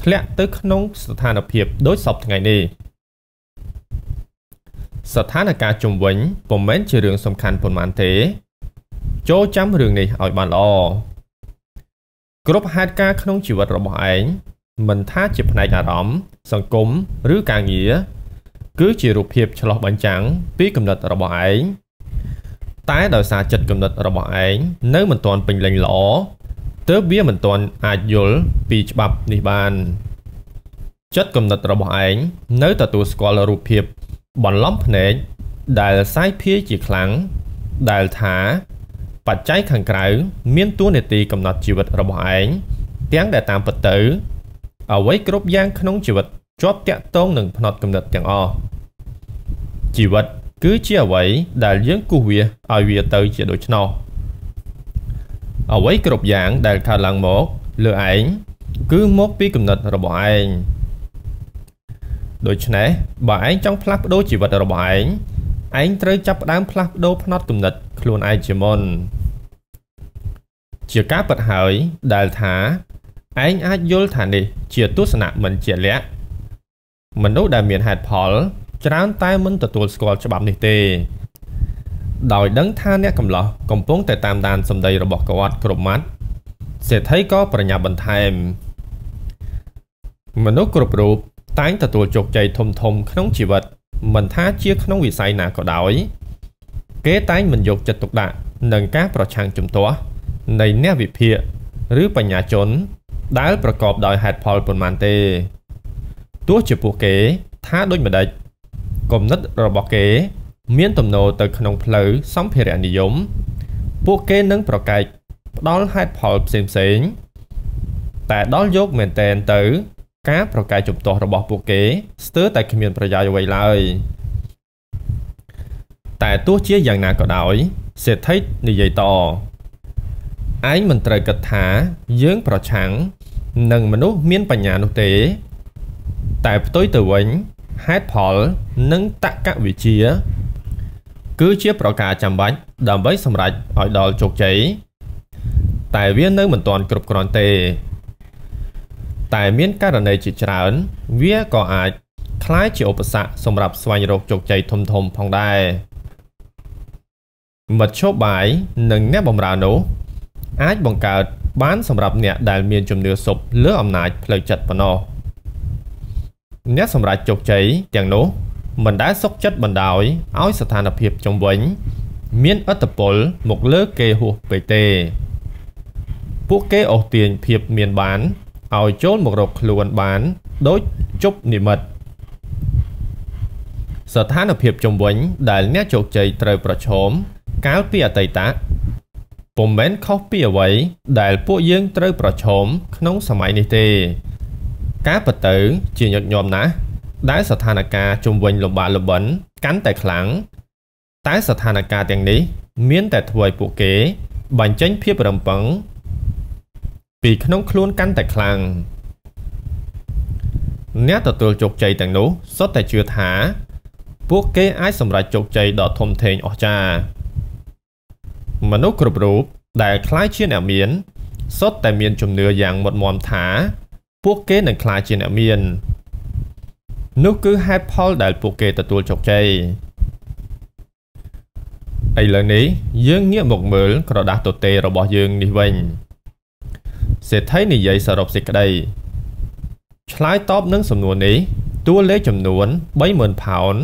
ធ្លាក់ទៅក្នុងស្ថានភាពដូចសពថ្ងៃនេះស្ថានភាពជុំវិញពុំមែនជារឿងសំខាន់ប៉ុន្មានទេ ចូលចាំរឿងនេះឲ្យបានល្អគ្រប់ហេតុការណ៍ក្នុងជីវិតរបស់ឯងមិនថាជាផ្នែកអារម្មណ៍សង្គមឬការងារគឺជារូបភាពឆ្លោះបញ្ចាំងពីគំនិតរបស់ឯងតែដោយសារចិត្តគំនិតរបស់ឯងនៅមិនទាន់ពេញលេញល្អទើបវាមិនទាន់អាចយល់ពីច្បាប់នេះបានចិត្តគំនិតរបស់ឯងនៅទទួលស្គាល់រូបភាពបន្លំភ្នែកដែលសាយភាយជាខ្លាំងដែលថាបច្ច័យខាងក្រៅមានតួនាទីកំណត់ជីវិតរបស់ឯងទាំងដែលតាមពិតទៅអ្វីគ្រប់យ៉ាងក្នុងជីវិតជាប់តាក់ទងនឹងផ្នត់គំនិតទាំងអស់ជីវិតគឺជាអ្វីដែលយើងគូសវាឲ្យវាទៅជាដូច្នោះអ្វីគ្រប់យ៉ាងដែលកើតឡើងមកលើឯងគឺមកពីគំនិតរបស់ឯងដូច្នេះបើឯងចង់ផ្លាស់ប្ដូរជីវិតរបស់ឯងឯងត្រូវចាប់ផ្ដើមផ្លាស់ប្ដូរផ្នត់គំនិតខ្លួនឯងជាមុនជាការពិតហើយដែលថាឯងអាចយល់ថានេះ ជាទស្សនៈមិនជាលក្ខមនុស្សដែលមានហេតុផលច្រើនតែមិនទទួលស្គាល់ច្បាប់នេះទេដោយដឹងថាអ្នកកំឡោះកំពុងតែតាមដានសម្ដីរបស់គាត់គ្រប់ម៉ាត់សេដ្ឋីក៏ប្រញាប់បន្ថែម មនុស្សគ្រប់រូបតែងទទួលជោគជ័យធំធំក្នុងជីវិតមិនថាជាក្នុងវិស័យណាក៏ដោយ គេតែងមិនយកចិត្តទុកដាក់នឹងការប្រឆាំងជំទាស់នៃអ្នកវិភាគឬបញ្ញាជនដែលប្រកបដោយហេតុផលប៉ុន្មានទេទោះជាពួកគេ ថាដូចម្ដេចគំនិតរបស់គេមានទំនោរទៅក្នុងផ្លូវសម្ភារៈនិយមពួកគេនឹងប្រកែកផ្ដល់ហេតុផលផ្សេងៗតែដល់យកមែនតែនទៅ ការប្រកែកជំទាស់របស់ពួកគេស្ទើរតែគ្មានប្រយោជន៍អ្វីឡើយតែទោះជាយ៉ាងណាក៏ដោយសេដ្ឋីនិយាយតឯងមិនត្រូវគិតថាយើងប្រឆាំងនឹងមនុស្សមានបញ្ញានោះទេតែផ្ទុយទៅវិញហេតុផលនិងតកវិជាគឺជាប្រការចាំបាច់ដើម្បីសម្រេចឲ្យដល់ជោគជ័យតែវានៅមិនទាន់គ្រប់គ្រាន់ទេ តែមានករណីជាច្រើន វាក៏អាចក្លាយជាឧបសគ្គសម្រាប់ស្វែងរកជោគជ័យធំធំផងដែរមធ្យោបាយនិងអ្នកបម្រើនោះ អាចបង្កើតបានសម្រាប់អ្នកដែលមាន ជំនឿសុបលើអំណាចផ្លូវចិត្តប៉ុណ្ណោះអ្នកសម្រាប់ជោគជ័យទាំងនោះមិនដែលសុខចិត្តបណ្ដោយឲ្យស្ថានភាពជុំវិញមានឥទ្ធិពលមកលើគេហួសពេកទេ ពួកគេអូសទាញភាពមានបានឲ្យចូលមករកខ្លួនបានដោយជប់និមិត្តស្ថានភាពជុំវិញដែលអ្នកជោគជ័យត្រូវប្រឈមកាលពីអតីតពុំមែនខុសពីអ្វី ដែលពួកយើងត្រូវប្រឈមក្នុងសម័យនេះទេការពិតទៅជាញឹកញាប់ណាស់ដែលស្ថានភាពជំវិញលំបាកលំបិនកាន់តែខ្លាំងតែស្ថានភាពទាំងនេះមាន តែធ្វើឲ្យពួកគេបញ្ចេញភាពរំពឹង ពីក្នុងខ្លួនកាន់តែខ្លាំងអ្នកទទួលជោគជ័យទាំងនោះសុទ្ធតែជឿថា ពួកគេអាចសម្រេចជោគជ័យដ៏ធំធេងអស្ចារ្យមនុស្សគ្រប់រូបដែលខ្លាចជាអ្នកមានសុទ្ធតែមានជំនឿយ៉ាងមុតមមថា ពួកគេនឹងខ្លាចជាអ្នកមាននោះគឺហេតុផលដែលពួកគេទទួលជោគជ័យឥឡូវនេះយើងងាកមកមើលក្រដាស់ទទេរបស់យើងនេះវិញសេដ្ឋីនិយាយសរុបសេចក្តីឆ្លើយតបនឹងសំណួរនេះតួលេខចំនួន30000ផោន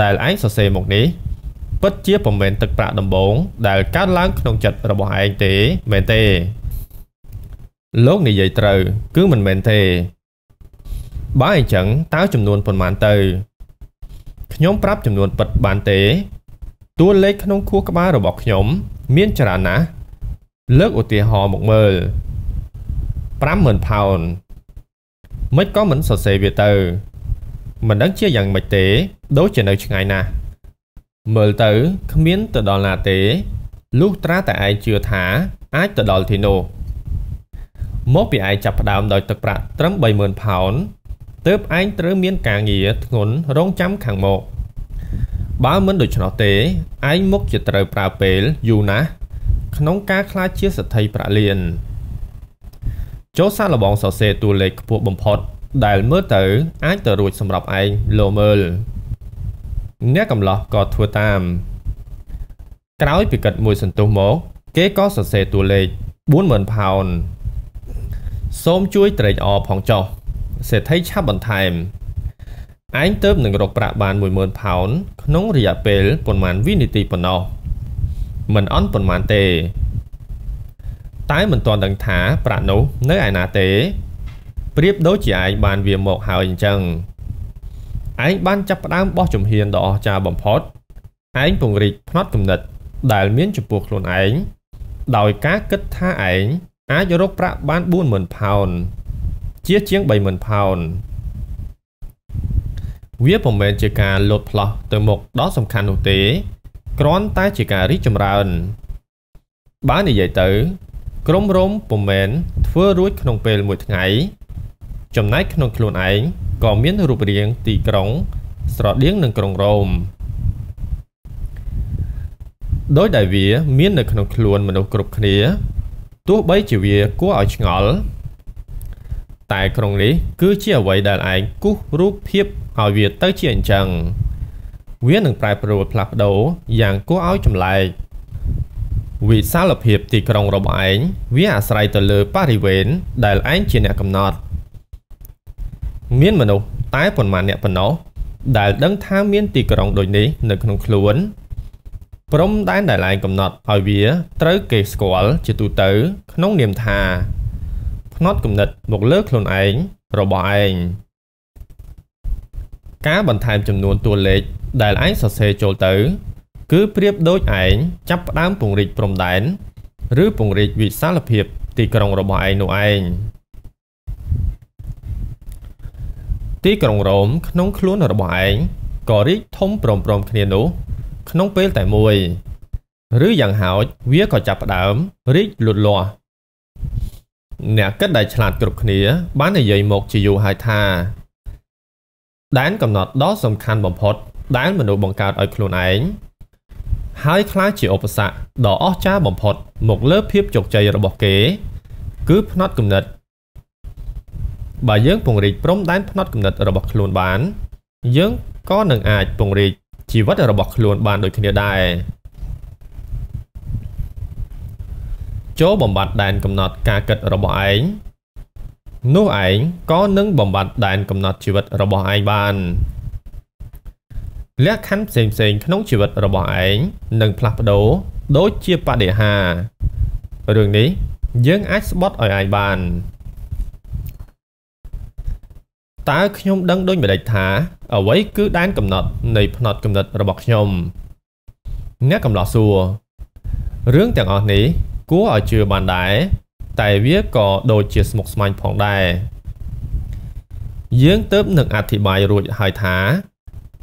ដែលឯងសរសេរមកនេះពិតជាពុំមែនទឹកប្រាក់ដំបូងដែលកើតឡើងក្នុងចិត្តរបស់ឯងទេមែនទេ លោកនិយាយត្រូវ គឺមិនមែនទេបើអញ្ចឹងតើចំនួនប៉ុន្មានទៅខ្ញុំប្រាប់ចំនួនពិតបានទេតួលេខក្នុងខួរក្បាលរបស់ខ្ញុំមានច្រើនណាស់លើកឧទាហរណ៍មកមើល50000ផោនមិនក៏មិនសរសេរវាទៅមិនដឹងជាយ៉ាងម៉េចទេ ដូចជានៅឆ្ងាយណាស់មើលទៅគ្មានទៅដល់ណាទេលុះត្រាតែឯងជឿថា អាចទៅដល់ទីនោះមកពីឯងចាប់ផ្ដើមដោយទឹកប្រាក់ត្រឹម30000ផោនទើបឯងត្រូវមានការងារធ្ងន់រងចាំខាងមុខបើមិនដូច្នោះទេឯងមុខជាត្រូវប្រើពេលយូរណាស់ក្នុងការខ្លាចជាសិទ្ធិប្រាលៀនចូលសារលបងសរសេរតួលេខខ្ពស់បំផុត ដែលមើលទៅ អាចទៅរួចសម្រាប់ឯងលោមើលអ្នកកំឡោះក៏ធ្វើតាមក្រោយពីកិតមួយសន្ទុះមកគេក៏សរសេរតួលេខ40,000ផោនសូមជួយត្រេកអរផងចុះសេដ្ឋីឆាប់បន្ថែមឯងទៅនឹងរកប្រាក់បាន10000ផោនក្នុងរយៈពេលប្រមាណវិនាទីប៉ុណ្ណោះមិនអន់ប៉ុន្មានទេតែមិនទាន់ដឹងថាប្រាក់នោះនៅឯណាទេប្រៀបដូចជាឯងបានវាមកហើយអញ្ចឹងឯងបានចាប់ផ្ដើមបោះជំហានដ៏អស្ចារ្យបំផុតឯងពង្រីកផ្នត់គំនិតដែលមានចំពោះខ្លួនឯងដោយការគិតថាឯងអាចរកប្រាក់បាន40000ផោនជាជាង30,000ផោនវាពុំមែនជាការលោតផ្លោះទៅមុខដ៏សំខាន់នោះទេគ្រាន់តែជាការរីកចម្រើនបើនិយាយទៅ ក្រុមរំពុំមែនធ្វើរួចក្នុងពេលមួយថ្ងៃចំណែកក្នុងខ្លួនឯងក៏មានរូបរាង ទីក្រុង ស្រដៀងនឹងក្រុងរ៉ូមដោយដែលវាមាននៅក្នុងខ្លួនមនុស្សគ្រប់គ្នាទោះបីជាវាគួរឲ្យឆ្ងល់តែក្នុងនេះគឺជាអ្វីដែលឯងគូសរូបភាពឲ្យវាទៅជាអញ្ចឹងវានឹងប្រែប្រួលផ្លាស់ប្ដូរយ៉ាងគួរឲ្យចម្លែកវិសាលភាពទីក្រុងរបស់ឯងវាអាស្រ័យទៅលើបរិវេណដែលឯងជាអ្នកកំណត់មានមនុស្សតែប៉ុន្មានអ្នកប៉ុណ្ណោះដែលដឹងថាមានទីក្រុងដូចនេះនៅក្នុងខ្លួនព្រំដែនដែលឯងកំណត់ឲ្យវាត្រូវគេស្គាល់ជាទូទៅក្នុងនាមថាផ្នត់គំនិតមកលើខ្លួនឯងរបស់ឯងការបន្ថែមចំនួនតួលេខដែលឯងសរសេរចូលទៅ គឺប្រៀបដូចឯងចាប់ផ្ដើមពង្រីកព្រំដែនឬពង្រីកវិសាលភាពទីក្រុងរបស់ឯងនោះឯងទីក្រុងរ៉ូមក្នុង ខ្លួនរបស់ឯងក៏រីកធំព្រមព្រំគ្នានោះក្នុងពេលតែមួយឬយ៉ាងហោចវាក៏ចាប់ផ្ដើមរីកលូតលាស់អ្នកគិតដែលឆ្លាតគ្រប់គ្នាបាននិយាយមកជាយូរហើយថាដែនកំណត់ដ៏សំខាន់បំផុត ដែលមនុស្សបង្កើតឲ្យខ្លួនឯងហើយខ្ល้ายជាឧបសគ្គដ៏អស្ចារ្យបំផុត មកលើភាពជោគជ័យរបស់គេ គឺផ្នត់គំនិតបើយើងពង្រីកព្រំដែនផ្នត់គំនិតរបស់ខ្លួនបាន យើងក៏នឹងអាចពង្រីកជីវិតរបស់ខ្លួន បានដូចគ្នាដែរចូលបំបត្តិដែនកំណត់ការគិតរបស់ឯងនោះឯងក៏នឹងបំបត្តិដែនកំណត់ជីវិតរបស់ឯងបានលក្ខខណ្ឌផ្សេងៗក្នុងជីវិតរបស់ឯងនឹងផ្លាស់ប្ដូរដូចជាបដិហារឿងនេះ យើងអាចស្បត់ឲ្យឯងបានតើខ្ញុំដឹងដូចម្ដេចថា អ្វី គឺដែនកំណត់នៃ ផ្នត់កំណត់របស់ខ្ញុំអ្នកកំឡោះសួររឿងទាំងអស់នេះគួរឲ្យជឿបានដែរតែវាក៏ដូចជាស្មុគស្មាញផងដែរយើងទៅនឹងអธิบายរួចហើយថា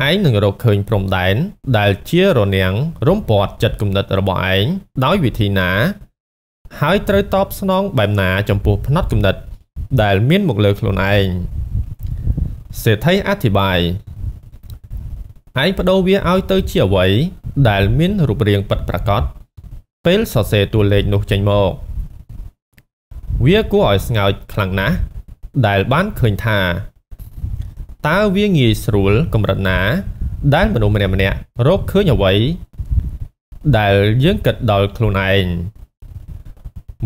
ឯងនឹងរកឃើញព្រំដែនដែលជារនាំងរំពាត់ចិត្តគំនិតរបស់ឯងដោយវិធីណា ហើយត្រូវតបស្នងបែបណាចំពោះផ្នត់គំនិតដែលមានមកលើខ្លួនឯងសេដ្ឋីអธิบายឯងបដូរវាឲ្យទៅជាអ្វីដែលមានរូបរាងពិតប្រាកដពេលសរសេរតួលេខនោះចេញមកវាគួរឲ្យស្ងើចខ្លាំងណាស់ដែលបានឃើញថាតើវាងាយស្រួលកម្រិតណា ដែលមនុស្សម្នាក់ម្នាក់រកឃើញអ្វីដែលយើងគិតដល់ខ្លួនឯង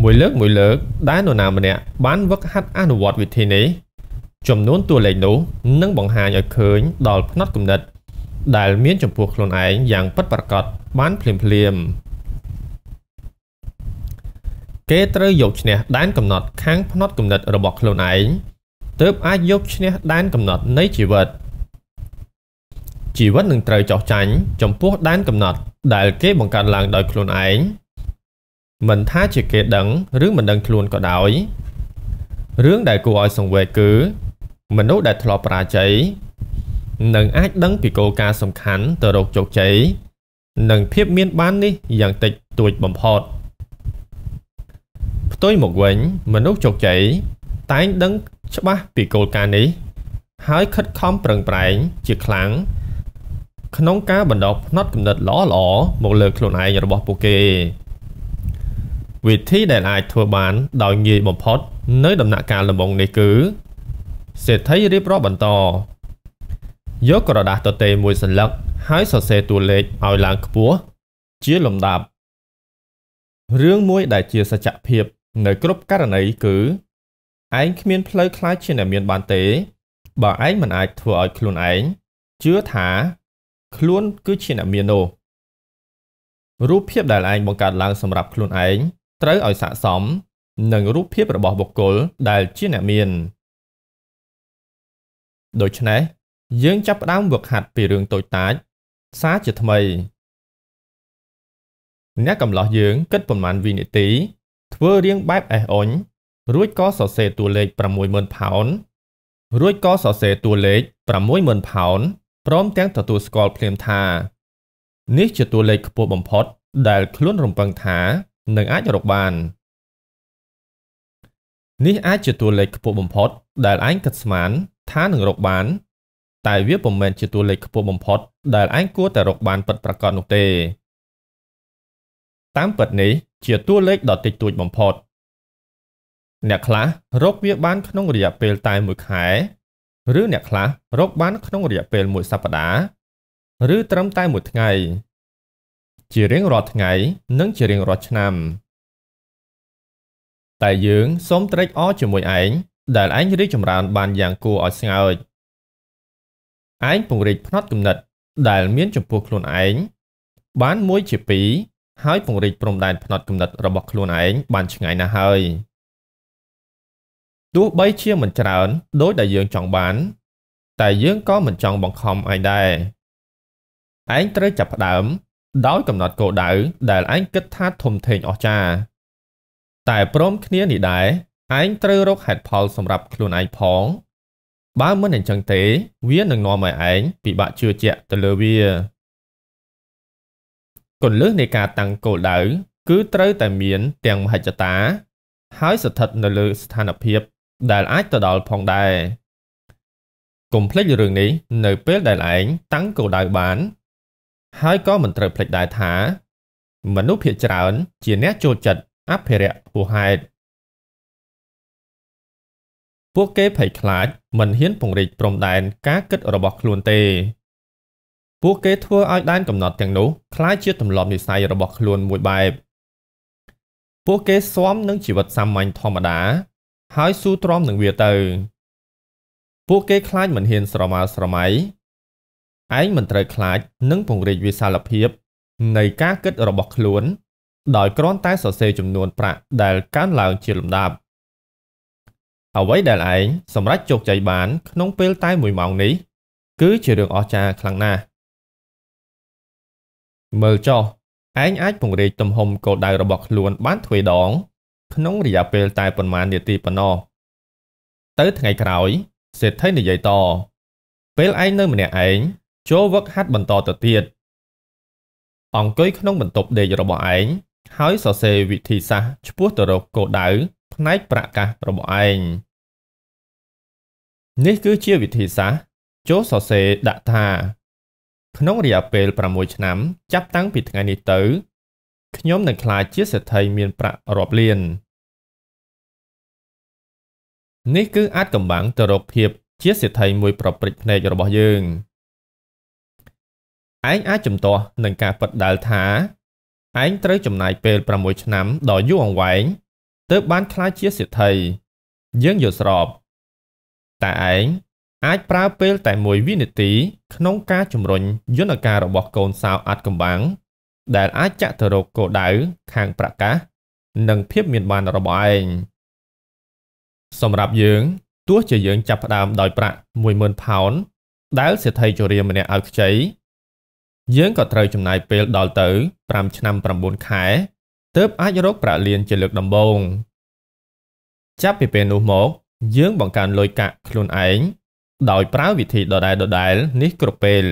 មួយលើកមួយលើកដែលនរណាម្នាក់បានវឹកហាត់អនុវត្តវិធីនេះចំនួនតួលេខនោះនឹងបង្ហាញឲ្យឃើញ ដល់ផ្នត់គំនិត ដែលមានចំពោះខ្លួនឯងយ៉ាងពិតប្រាកដបានភ្លាមភ្លាម។គេត្រូវយកឈ្នះដែនកំណត់ខាងផ្នត់គំនិតរបស់ខ្លួនឯងទើបអាចយកឈ្នះដែនកំណត់នៃជីវិតជីវិតនឹងត្រូវចោះចាញ់ចំពោះដែនកំណត់ដែលគេបង្កើតឡើងដោយខ្លួនឯងមិនថាជាគេដឹង ឬមិនដឹង ខ្លួនក៏ដោយរឿងដែលគួរឲ្យសង្វេគគឺមនុស្សដែលធ្លាប់បរាជ័យនឹងអាចដឹងពីគោលការណ៍សំខាន់ទៅរកជោគជ័យនិងភាពមានបាននេះយ៉ាងតិចតួចបំផុត។ផ្ទុយមកវិញ មនុស្សជោគជ័យតែងដឹង ច្បាស់ពីគោលការណ៍នេះ ហើយខិតខំប្រឹងប្រែងជាខ្លាំងក្នុងការ បណ្ដុះផ្នត់គំនិតល្អល្អមកលើខ្លួនឯងរបស់ពួកគេ វិធីដែលអាចធ្វើបានដោយងាយបំផុត នៅដំណាក់កាលដំបូងនេះគឺ សេដ្ឋីរៀបរាប់បន្ត យកក្រដាស់ទទេមួយសន្លឹកហើយសរសេរតួលេខឲ្យឡើងខ្ពស់ជាលំដាប់រឿងមួយដែលជាសច្ចភាពនៅគ្រប់ករណីគឺឯងគ្មានផ្លូវខ្លាចជាអ្នកមានបានទេបើឯងមិនអាចធ្វើឲ្យ ខ្លួនឯងជឿថា ខ្លួនគឺជាអ្នកមាននោះរូបភាពដែលឯងបង្កើតឡើងសម្រាប់ខ្លួនឯងត្រូវឲ្យស័ក្តិសមនឹងរូបភាពរបស់បុគ្គលដែលជាអ្នកមានដូច្នេះយើងចាប់ផ្ដើមវឹកហាត់ពីរឿងតូចតាចសារជាថ្មីអ្នកកំឡោះយើង គិតប្រមាណវិនាទីធ្វើរាងបែបអេសអុញរួចក៏សរសេរតួលេខ60000ផោនរួចក៏សរសេរតួលេខ60000ផោនព្រមទាំងទទួលស្គាល់ភ្លាមថានេះជាតួលេខខ្ពស់បំផុត ដែល ខ្លួនរំពឹងថានឹងអាចរកបាននេះអាចជាតួលេខខ្ពស់បំផុត ដែលឯងគិតស្មាន ថានឹងរកបានតែវាពុំមែនជាតួលេខខ្ពស់បំផុតដែលឯងគួរតែរកបានពិតប្រាកដនោះទេតាមពិតនេះជាតួលេខដ៏តិចតួចបំផុត អ្នកខ្លះរកវាបាន ក្នុងរយៈពេលតែមួយខែឬអ្នកខ្លះរកបាន ក្នុងរយៈពេលមួយសប្តាហ៍ឬត្រឹមតែមួយថ្ងៃ ជារៀងរាល់ថ្ងៃ និងជារៀងរាល់ឆ្នាំតែយើងសូមត្រេកអរជាមួយឯងដែលឯងរីកចម្រើន បានយ៉ាងគួរឲ្យស្ងើចឯងពង្រីកផ្នត់គំនិត ដែលមាន ចំពោះខ្លួនឯងបានមួយជាពីរហើយពង្រីកព្រំដែនផ្នត់គំនិតរបស់ខ្លួនឯងបានឆ្ងាយណាស់ហើយទោះបីជាមិនច្រើនដោយដែលយើងចង់បាន តែយើងក៏មិនចង់បង្ខំឯងដែរឯងត្រូវចាប់ផ្ដើមដោយកំណត់គោលដៅដែលឯងគិតថាធំធេងអស្ចារ្យតែព្រមគ្នានេះដែរឯងត្រូវរកហេតុផលសម្រាប់ខ្លួនឯងផងបើមិនអញ្ចឹងទេវានឹងនាំឲ្យឯងពិបាកជឿជាក់ទៅលើវាគន្លឹះនៃការតាំងគោលដៅគឺត្រូវតែមាន ទាំងមហិច្ឆតា ហើយស្ថិតនៅលើស្ថានភាពដែលអាចទៅដល់ផងដែរកុំភ្លេចរឿងនេះនៅ ពេលដែលឯងតាំងគោលដៅបាន ហើយក៏មិនត្រូវភ្លេចដែរថា មនុស្សភាគច្រើន ជាអ្នកចូលចិត្តអភិរក្សហួសហេតុពួកគេភ័យខ្លាចមិនហ៊ានពង្រីកព្រំដែនការគិតរបស់ខ្លួនទេពួកគេធ្វើឲ្យដែនកំណត់ទាំងនោះคล้ายជាទម្លាប់និស័យរបស់ខ្លួនមួយបែបពួកគេស៊ាំនឹងជីវិតសាមញ្ញធម្មតាហើយស៊ូទ្រាំនឹងវាទៅ ពួកគេខ្លាចមិនហ៊ានស្រមើស្រមៃឯងមិនត្រូវខ្លាចនឹងពង្រីកវិសាលភាព នៃការគិតរបស់ខ្លួនដោយគ្រាន់តែសរសេរចំនួនប្រាក់ដែលកើនឡើងជាលំដាប់អ្វីដែលឯងសម្រាប់ជោគជ័យបានក្នុងពេលតែ1ម៉ោងនេះគឺជារឿងអស្ចារ្យខ្លាំងណាស់មើលចុះឯងអាចពង្រាយទំហំគោលដៅរបស់ខ្លួនបានទ្វេដងក្នុងរយៈពេលតែប៉ុន្មាននាទីប៉ុណ្ណោះទៅថ្ងៃក្រោយ សេដ្ឋីនិយាយត ពេលឯងនៅ ម្នាក់ឯងចូលវឹកហាត់បន្តទៅទៀតអង្គុយក្នុងបន្ទប់ដេករបស់ឯងហើយសរសេរវិធីសាស្ត្រឆ្ពោះទៅរកគោលដៅផ្នែក ប្រកាសរបស់ឯងនេះគឺជាវិធីសាស្ត្រចូលសរសេរដាក់ថាក្នុងរយៈពេល6ឆ្នាំចាប់តាំងពីថ្ងៃនេះទៅខ្ញុំនឹងក្លាយជាសេដ្ឋីមាន ប្រាក់រាប់លាននេះគឺអាចកំបាំងទៅរកភាពជាសេដ្ឋីមួយប្រព្រឹត្តភ្នែករបស់យើងឯងអាចជំទាស់នឹងការប៉ັດដាលថាឯងត្រូវចំណាយ ពេល6ឆ្នាំដ៏យូរអង្វែងទើបបានក្លាយជាសេដ្ឋីយើងយល់ស្របតែឯងអាចប្រើពេល តែមួយវិនាទីក្នុងការជំរុញយន្តការរបស់កូនសោអាត់កំបាំងដែលអាចចាក់ទៅរកគោលដៅខាងប្រកាស និងភាពមានបានរបស់ឯងសម្រាប់យើងទោះជាយើងចាប់ផ្ដើមដោយ ប្រាក់10000ផោន ដែលសេដ្ឋីជរាម្នាក់ឲ្យខ្ចីយើងក៏ត្រូវចំណាយពេលដល់ទៅ5ឆ្នាំ9ខែទើបអាចរកប្រាក់លានជាលើកដំបូងចាប់ពីពេលនោះមក យើងបង្កើនលុយកាក់ខ្លួនឯងដោយប្រើវិធីដដែលដដែលនេះគ្រប់ពេល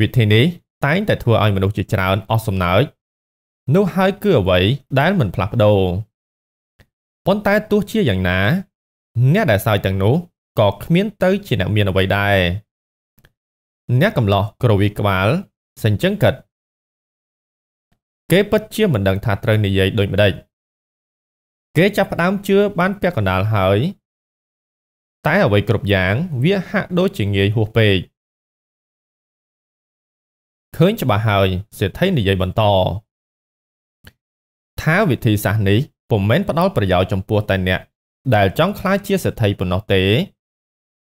វិធីនេះតែងតែធ្វើឲ្យមនុស្សជាច្រើនអស់សំណើចនោះហើយគឺអ្វីដែលមិនផ្លាស់ប្ដូរប៉ុន្តែទោះជាយ៉ាងណា អ្នកដែលសើចទាំងនោះក៏គ្មានទៅជាអ្នកមានអ្វីដែរអ្នកកំឡោះក្រវីក្បាលសញ្ជឹងគិតគេពិតជាមិនដឹងថាត្រូវនិយាយដូចម្ដេចគេចាប់ផ្ដើមជឿបាន ពាក់កណ្ដាលហើយតែអ្វីគ្រប់យ៉ាងវាហាក់ដូចជាងាយហួសពេកឃើញច្បាស់ហើយសេដ្ឋីនិយាយបន្ត ថាវិធីសាស្ត្រនេះពុំមែនផ្ដល់ប្រយោជន៍ចំពោះតែអ្នកដែលចង់ក្លាយជាសេដ្ឋីប៉ុណ្ណោះទេ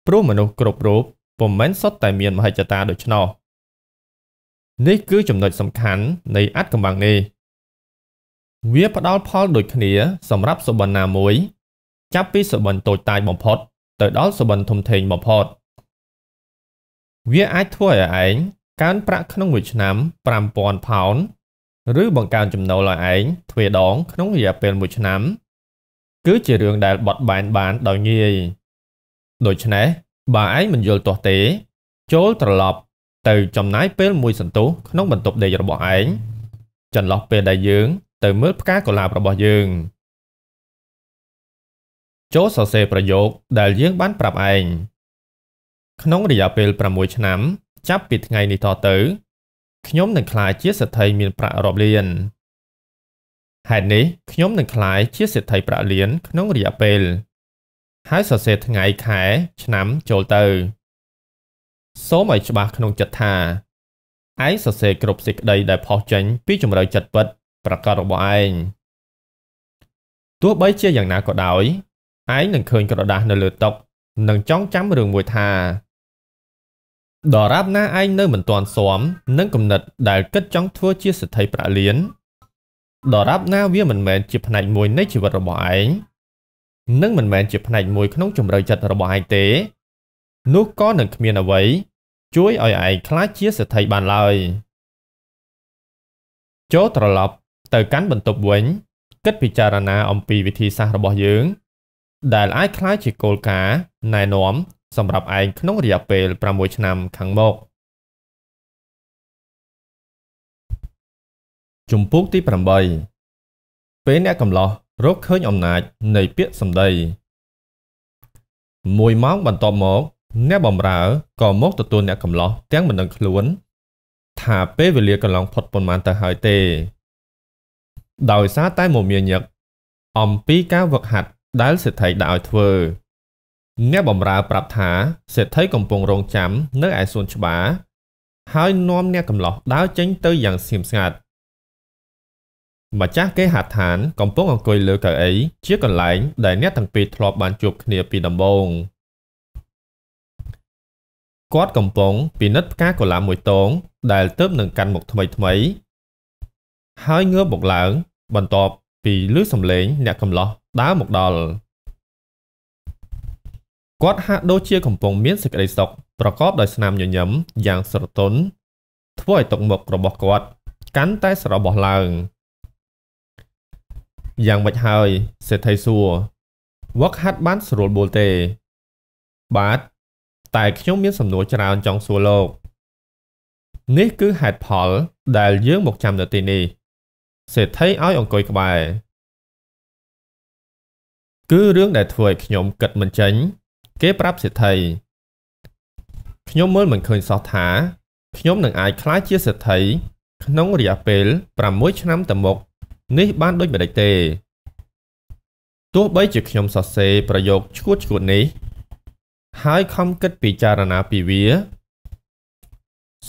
ព្រោះមនុស្សគ្រប់រូបពុំមែនសុទ្ធតែមានមហិច្ឆតាដូច្នោះនេះគឺចំណុចសំខាន់ នៃ អត្តកម្បាំងនេះវាផ្ដល់ផលដូចគ្នាសម្រាប់សុបិនណាមួយ ចាប់ពីសុបិនតូចតាចបំផុតទៅដល់សុបិនធំធេងបំផុតវាអាចធ្វើឲ្យឯងកើនប្រាក់ក្នុងមួយឆ្នាំ5000ផោនឬ បង្កើនចំណូលឲ្យឯងទ្វេដងក្នុងរយៈពេលមួយឆ្នាំ គឺជារឿងដែលបត់បែនបានដោយងាយដូច្នេះបើឯងមិនយល់ទាស់ទេ ចូលត្រឡប់ទៅ ចំណាយពេលមួយសន្ទុះក្នុងបន្ទប់ដេករបស់ឯងចន្លោះពេលដែលយើង ទៅមើលផ្កាកុលាបរបស់យើងចូលសរសេរប្រយោគដែលយើងបានប្រាប់ឯងក្នុងរយៈពេល6ឆ្នាំ ចាប់ពីថ្ងៃនេះតទៅខ្ញុំនឹងក្លាយជាសេដ្ឋីមាន ប្រាក់រាប់លានហេតុនេះខ្ញុំនឹងក្លាយជាសេដ្ឋីប្រាក់លានក្នុងរយៈពេល ហើយសរសេរថ្ងៃខែឆ្នាំចូលទៅ សូមឲ្យច្បាស់ក្នុងចិត្តថាឯងសរសេរគ្រប់សេចក្តីដែលផុសចេញ ពីជំរឿចិត្តពិតប្រកបរបស់ឯងទោះបីជាយ៉ាងណាក៏ដោយឯងនឹងឃើញក្រដាស់នៅលើតុនឹងចងចាំរឿងមួយថាដរាបណាឯងនៅមិនទាន់ស៊ាំនឹងគំនិតដែលគិតចង់ធ្វើជាសិទ្ធិប្រលៀនដរាបណាវាមិនមែនជាផ្នែកមួយនៃជីវិតរបស់ឯងនឹងមិនមែនជាផ្នែកមួយក្នុងជំរឿនចិត្តរបស់ឯងទេ នោះក៏នឹងគ្មានអ្វីជួយឲ្យឯងខ្លាចជាសិទ្ធិបានឡើយចូលត្រឡប់ទៅកាន់បន្ទប់វិញ គិតពិចារណាអំពីវិធីសាស្ត្ររបស់យើងដែលអាចក្លាយជាគោលការណ៍ណែនាំសម្រាប់ឯងក្នុងរយៈពេល6ឆ្នាំខាងមុខជំពូកទី8ពេលអ្នកកំឡោះរកឃើញអំណាចនៃពាក្យសម្ដីមួយម៉ោងបន្ទាប់មក អ្នកបម្រើក៏មកទទួលអ្នកកំឡោះទាំងមិនដឹងខ្លួន ថាពេលវេលាកន្លងផុតប៉ុន្មានទៅហើយទេ ដោយសារតែមមាញឹកអំពីការវឹកហាត់ដែលសេដ្ឋីដាក់ឲ្យធ្វើ អ្នកបម្រើប្រាប់ថាសេដ្ឋីកំពុងរងចាំនៅឯសួនច្បារហើយនាំអ្នកកំឡោះដើរចេញទៅយ៉ាងស្ងៀមស្ងាត់ម្ចាស់គេហដ្ឋាន កំពុងអង្គុយលើកៅអីជាកន្លែងដែលអ្នកទាំងពីរធ្លាប់បានជួបគ្នាពីដំបូងគាត់កំពុងពិនិត្យផ្កាកុលាបមួយតោងដែលទើបនឹងកាន់មកថ្មីថ្មី ហើយងើបមកឡើង បន្ទាប់ពីលឺសំឡេងអ្នកកំឡោះដើរមកដល់គាត់ហាក់ដូចជា កំពុងមានសេចក្តីសុខប្រកបដោយស្នាមញញឹមយ៉ាងស្រទន់ធ្វើឲ្យទឹកមុខរបស់គាត់ កាន់តែស្របោះឡើង យ៉ាងមិនហើយសេដ្ឋីសួរវឹកហាត់បានស្រួលបួលទេបាទតែខ្ញុំមាន សំណួរច្រើនចង់សួរលោក នេះ គឺហេតុផល ដែលយើងមកចាំនៅទីនេះសេដ្ឋីឲ្យអង្គុយក្បែរគឺរឿងដែលធ្វើឲ្យខ្ញុំគិតមិនចេញគេប្រាប់សេដ្ឋីខ្ញុំមើលមិនឃើញសោះថាខ្ញុំនឹងអាចក្លាយជាសេដ្ឋីក្នុងរយៈពេល6ឆ្នាំទៅមុខនេះបានដូចម្ដេចទេទោះបីជាខ្ញុំសរសេរប្រយោគឈួតឈួតនេះហើយខំគិតពិចារណាពីវា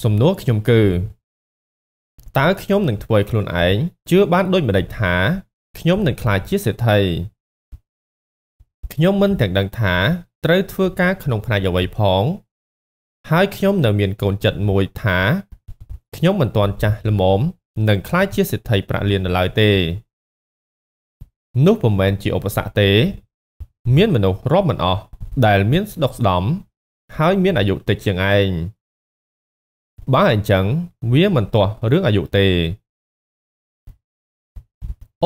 សំណួរខ្ញុំគឺតើខ្ញុំនឹងធ្វើឲ្យខ្លួនឯងជឿបានដូចម្តេចថាខ្ញុំនឹងក្លាយជាសេដ្ឋីខ្ញុំមិនទាំងដឹងថា ត្រូវធ្វើការក្នុងផ្នែកអ្វីផងហើយខ្ញុំនៅមានកូនចិត្តមួយថាខ្ញុំមិនទាន់ចាស់ល្មមនឹងក្លាយជាសេដ្ឋីប្រាក់លាននៅឡើយទេនោះពុំមែនជាឧបសគ្គទេ មានមនុស្សរាប់មិនអស់ដែលមានស្ដុកស្ដំហើយមានអាយុតិចជាងឯងបើអញ្ចឹងវាមិនទាស់រឿងអាយុទេ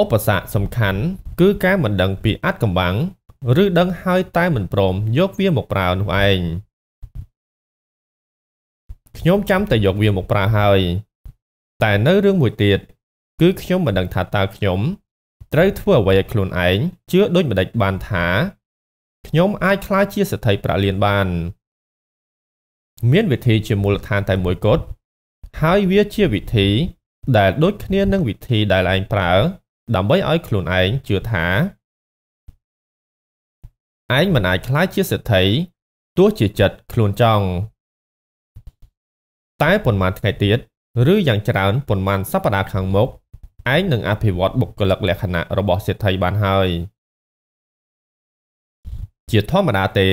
ឧបសគ្គសំខាន់ គឺ ការមិនដឹងពីអាចកំបាំងឬដឹងហើយ តែមិនព្រមយកវាមកប្រើនោះឯងខ្ញុំចាំតែយកវាមកប្រើហើយ តែនៅរឿងមួយទៀត គឺខ្ញុំមិនដឹងថាតើ ខ្ញុំត្រូវធ្វើអ្វីឲ្យខ្លួនឯងជឿដូចម្ដេចបានថាខ្ញុំអាចក្លាយជាសេដ្ឋីប្រាក់លានបានមានវិធីជាមូលដ្ឋានតែមួយគត់ហើយវាជាវិធី ដែល ដូច គ្នានឹងវិធីដែលឯងប្រើដើម្បីឲ្យខ្លួនឯងជឿថាឯងមិនអាចខ្លាចជាសេដ្ឋីទោះជាចិត្តខ្លួនចង់តែប៉ុន្មានថ្ងៃទៀតឬយ៉ាងច្រើនប៉ុន្មានសប្តាហ៍ខាងមុខឯងនឹងអភិវឌ្ឍបុគ្គលិកលក្ខណៈរបស់សេដ្ឋីបានហើយជាធម្មតាទេ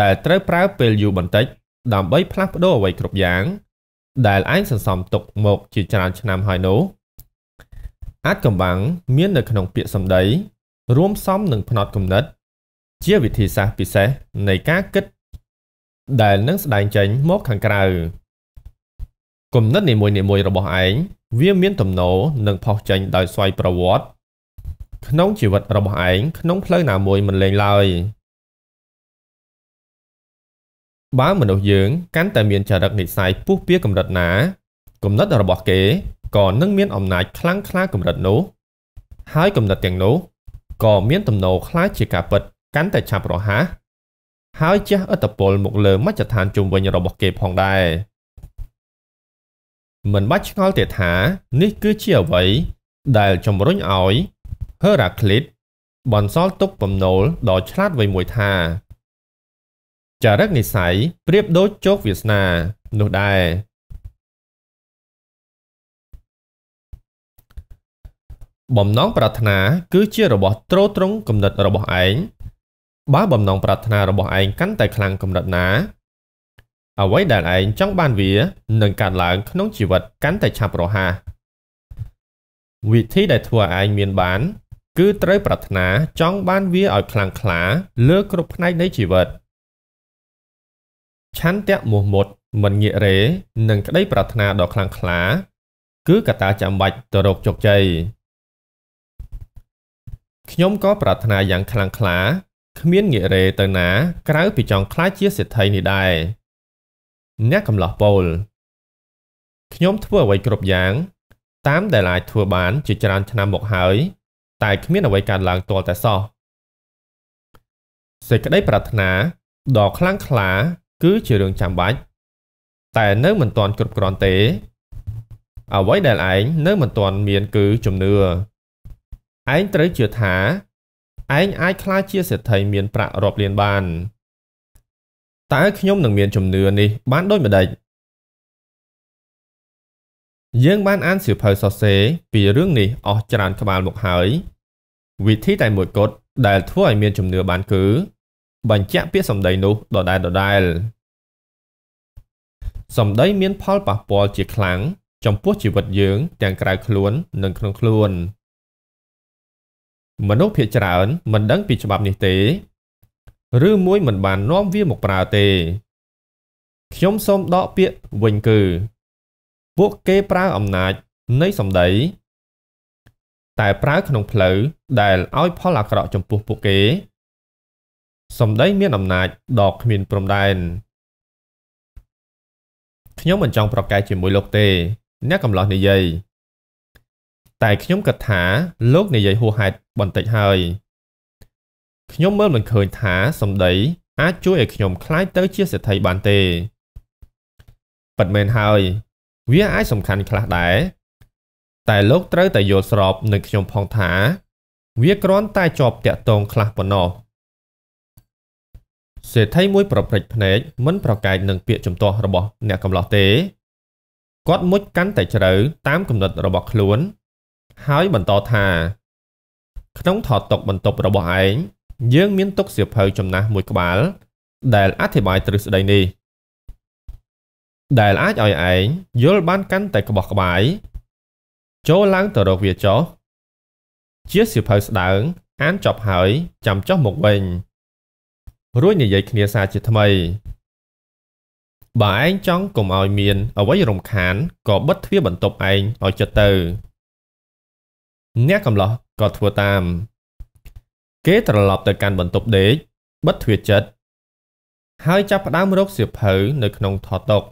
ដែលត្រូវប្រើ ពេលយូរបន្តិចដើម្បីផ្លាស់ប្ដូរអ្វីគ្រប់យ៉ាងដែលឯងសន្សំទុកមកជាច្រើនឆ្នាំហើយនោះអាចកំបាំងមាននៅ ក្នុងពាក្យសម្ដី រួមផ្សំនឹងផ្នត់គំនិត ជាវិធីសាស្ត្រពិសេសនៃការគិត ដែលនឹងស្ដែងចេញមកខាងក្រៅគំនិតនីមួយៗរបស់ឯងវាមានទំនោរនិងផុសចេញដោយស្វ័យប្រវត្តិក្នុងជីវិតរបស់ឯងក្នុងផ្លូវណាមួយមិនលែងឡើយបើមនុស្សយើងកាន់តែមានចរិតនិស្ស័យពុះពៀកម្រិតណាគំនិតរបស់គេក៏នឹងមានអំណាចខ្លាំងក្លាកម្រិតនោះ ហើយគំនិតទាំង នោះ ក៏ មានទំនោរខ្លាចជាការពិតកាន់តែឆាប់រហ័សហើយជះឥទ្ធិពលមកលើមជ្ឈដ្ឋានជុំវិញរបស់គេផងដែរមិនបាច់ឆ្ងល់ទេថា នេះគឺជាអ្វីដែលជំរុញឲ្យ Heraclitus បន្សល់ទុកបំណុលដ៏ឆ្លាតវៃមួយថាចរិតនិស័យប្រៀបដូចជោគវាសនានោះដែរបំណងប្រាថ្នា គឺជារបស់ទ្រទ្រង់គំនិតរបស់ឯងបើបំណងប្រាថ្នារបស់ឯងកាន់តែខ្លាំងកម្រិតណា អ្វីដែលឯងចង់បានវានឹងកើតឡើងក្នុងជីវិតកាន់តែឆាប់រហ័សវិធីដែលធ្វើឲ្យឯងមានបាន គឺត្រូវប្រាថ្នាចង់បានវាឲ្យខ្លាំងក្លាលើគ្រប់ផ្នែកនៃជីវិត។ឆន្ទៈមោះមុតមិនងាករេនិងក្តី ប្រាថ្នាដ៏ខ្លាំងក្លា គឺកត្តាចាំបាច់ទៅរកជោគជ័យខ្ញុំក៏ប្រាថ្នាយ៉ាងខ្លាំងក្លាគ្មានងាករេទៅណាក្រៅពីចង់ក្លាយជាសេដ្ឋីនេះដែរអ្នកកំឡោះពោលខ្ញុំធ្វើអ្វីគ្រប់យ៉ាង តាមដែលអាចធ្វើបានជាច្រើនឆ្នាំមកហើយតែ គ្មានអ្វីកើតឡើងទាល់តែសោះសេចក្តីប្រាថ្នាដ៏ខ្លាំងក្លាគឺជារឿងចាំបាច់តែនៅមិនទាន់គ្រប់គ្រាន់ទេអ្វីដែលឯងនៅមិនទាន់មានគឺជំនឿឯងត្រូវជឿថាឯងអាចក្លាយជាសេដ្ឋីមានប្រាក់រាប់លានបានតើខ្ញុំនឹងមានជំនឿនេះបានដូចម្ដេចយើងបានអានសៀវភៅសរសេរពីរឿងនេះអស់ច្រើនក្បាលមកហើយ វិធីតែមួយគត់ដែលធ្វើឲ្យមានជំនឿបានគឺបញ្ជាក់ពាក្យសម្ដីនោះដដែលដដែលសម្ដីមានផលប៉ះពាល់ជាខ្លាំងចំពោះជីវិតយើងទាំងក្រៅខ្លួននិងក្នុងខ្លួន មនុស្សភាគច្រើន មិនដឹងពីច្បាប់នេះទេ ឬមួយមិនបាននាំវាមកប្រើទេ ខ្ញុំសូមដកពាក្យវិញគឺពួកគេប្រើអំណាចនៃសម្ដីតែប្រើក្នុងផ្លូវដែលឲ្យ ផលអាក្រក់ចំពោះពួកគេសម្ដីមានអំណាចដល់គ្មានព្រំដែនខ្ញុំមិនចង់ប្រកែកជាមួយលោកទេ អ្នកកំឡោះនិយាយតែខ្ញុំគិតថាលោកនិយាយហួសហេតុបន្តិចហើយខ្ញុំមើលមិនឃើញថា សម្ដី អាចជួយឲ្យខ្ញុំคลายទៅជាសេដ្ឋីបានទេពិតមែនហើយ វាអាចសំខាន់ខ្លះដែរតែលោកត្រូវតែយល់ស្របនឹងខ្ញុំផងថា វាគ្រាន់តែជាប់តាក់ទងខ្លះប៉ុណ្ណោះសេដ្ឋីមួយប្រព្រឹត្តភ្នែកមិនប្រកែកនឹងពាក្យជំទាស់របស់អ្នកកំឡោះទេគាត់មុជកាន់តែជ្រៅតាមគំនិតរបស់ខ្លួន ហើយបន្តថា ក្នុងថតតុកបន្ទប់របស់ឯងយើងមានទុកសៀវភៅចំណាស់មួយក្បាល ដែលអធិប្បាយទ្រឹស្ដីនេះដែលអាចឲ្យឯងយល់បានកាន់តែក្បោះក្បាយចូលឡើងទៅរកវាចោះជាសៀវភៅស្ដើង អានចប់ហើយចាំចោះមកវិញរួចនិយាយគ្នាសារជាថ្មីបើឯងចង់កុំឲ្យមាន អ្វីរំខានក៏បិទទ្វារបន្ទប់ឯងឲ្យចិត្តទៅអ្នកកំឡោះក៏ធ្វើតាម គេត្រឡប់ទៅកាន់បន្ទប់ដេកបិទទ្វារចិត្តហើយចាប់ផ្ដើមរកសៀវភៅ នៅ ក្នុងថតតុក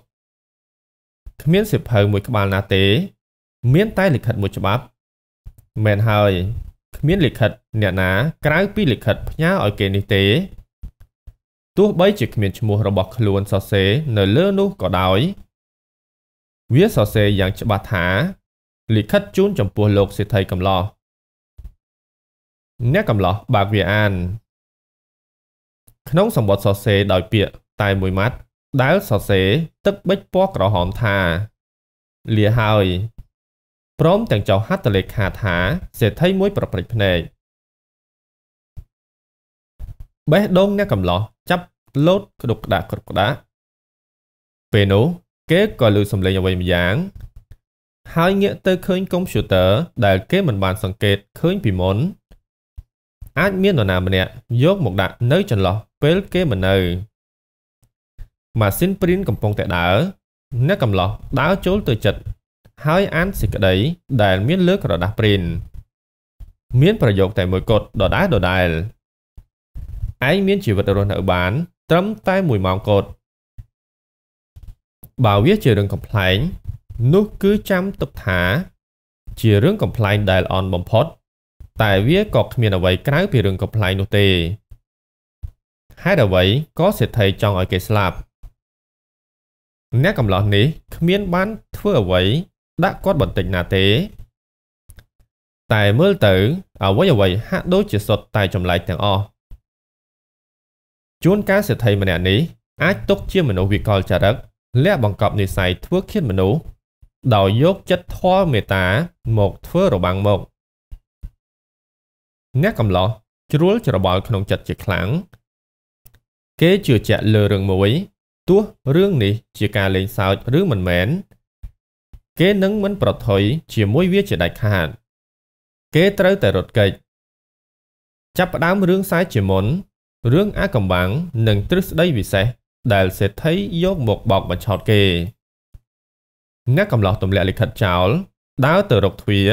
គ្មានសៀវភៅមួយក្បាលណាទេ មាន តែលិខិតមួយច្បាប់មែនហើយគ្មានលិខិតអ្នកណាក្រៅពីលិខិតផ្ញើឲ្យគេនេះទេទោះបីជាគ្មានឈ្មោះរបស់ខ្លួនសរសេរនៅលើនោះក៏ដោយ វាសរសេរយ៉ាងច្បាស់ថាលិខិតជូនចំពោះលោកសេដ្ឋីកំឡោះអ្នកកំឡោះបើកវាអាន ក្នុងសម្បត្តិសរសេរដោយពាក្យតែមួយម៉ាត់ ដែលសរសេរទឹកបិចពណ៌ក្រហមថា លាហើយព្រមទាំងចោះហត្ថលេខាថាសេដ្ឋីមួយប្រព្រឹត្តភ្នែកបេះដូងអ្នកកំឡោះចាប់លោតក្តុកក្តាក់ក្តុកក្តាក់ពេលនោះគេក៏ឮសំឡេងអ្វីម្យ៉ាង ហើយងាកទៅឃើញកុំព្យូទ័រដែលគេមិនបានសង្កេតឃើញពីមុន អាចមាននរណាម្នាក់យកមកដាក់នៅចន្លោះពេលគេមិននៅម៉ាស៊ីនព្រីនកំពុងតែដើរអ្នកកំឡោះដើរចូលទៅចិត្តហើយអានសេចក្តីដែលមានលើក្រដាស់ព្រីន មានប្រយោគតែមួយគត់ដដែលដដែលឯងមានជីវិតរស់នៅបានត្រឹមតែ1ម៉ោងកត់បើវាជារឿងកំ pl ែងនោះគឺចាំទុកថា ជារឿងកំ pl ែងដែលអន់បំផុត តែវាក៏គ្មានអ្វីក្រៅពីរឿងកំ pl ែងនោះទេហេតុអ្វីក៏សេដ្ឋីចង់ឲ្យគេស្លាប់អ្នកកំឡោះនេះគ្មានបានធ្វើអ្វីដាក់គាត់បន្តិចណាទេ តែមើលទៅអ្វីអ្វីហាក់ដូចជាសុទ្ធតែចម្លែកទាំងអស់ជួនកាលសេដ្ឋីម្នាក់នេះអាចຕົកជាមនុស្សវិកលចរិតលះបង្កប់និស័យធ្វើឃាតមនុស្សដោយយកចិត្តធម៌មេត្តាមកធ្វើរបាំងមុខអ្នកកំឡោះជ្រួលច្របល់ក្នុងចិត្តជាខ្លាំងគេជឿជាក់លើរឿងមួយទោះរឿងនេះជាការលេងសើចឬមិនមែនគេនឹងមិនប្រថុយជាមួយវាជាដាច់ខាតគេត្រូវតែរត់គេចចាប់ផ្ដើមរឿងសើចជាមុនរឿងអាកំបាំងនិងទ្រឹស្ដីពិសេសដែលសេដ្ឋីយកមកបោកបញ្ឆោតគេអ្នកកំឡោះទម្លាក់លិខិតចោលដើរទៅរកទ្វារ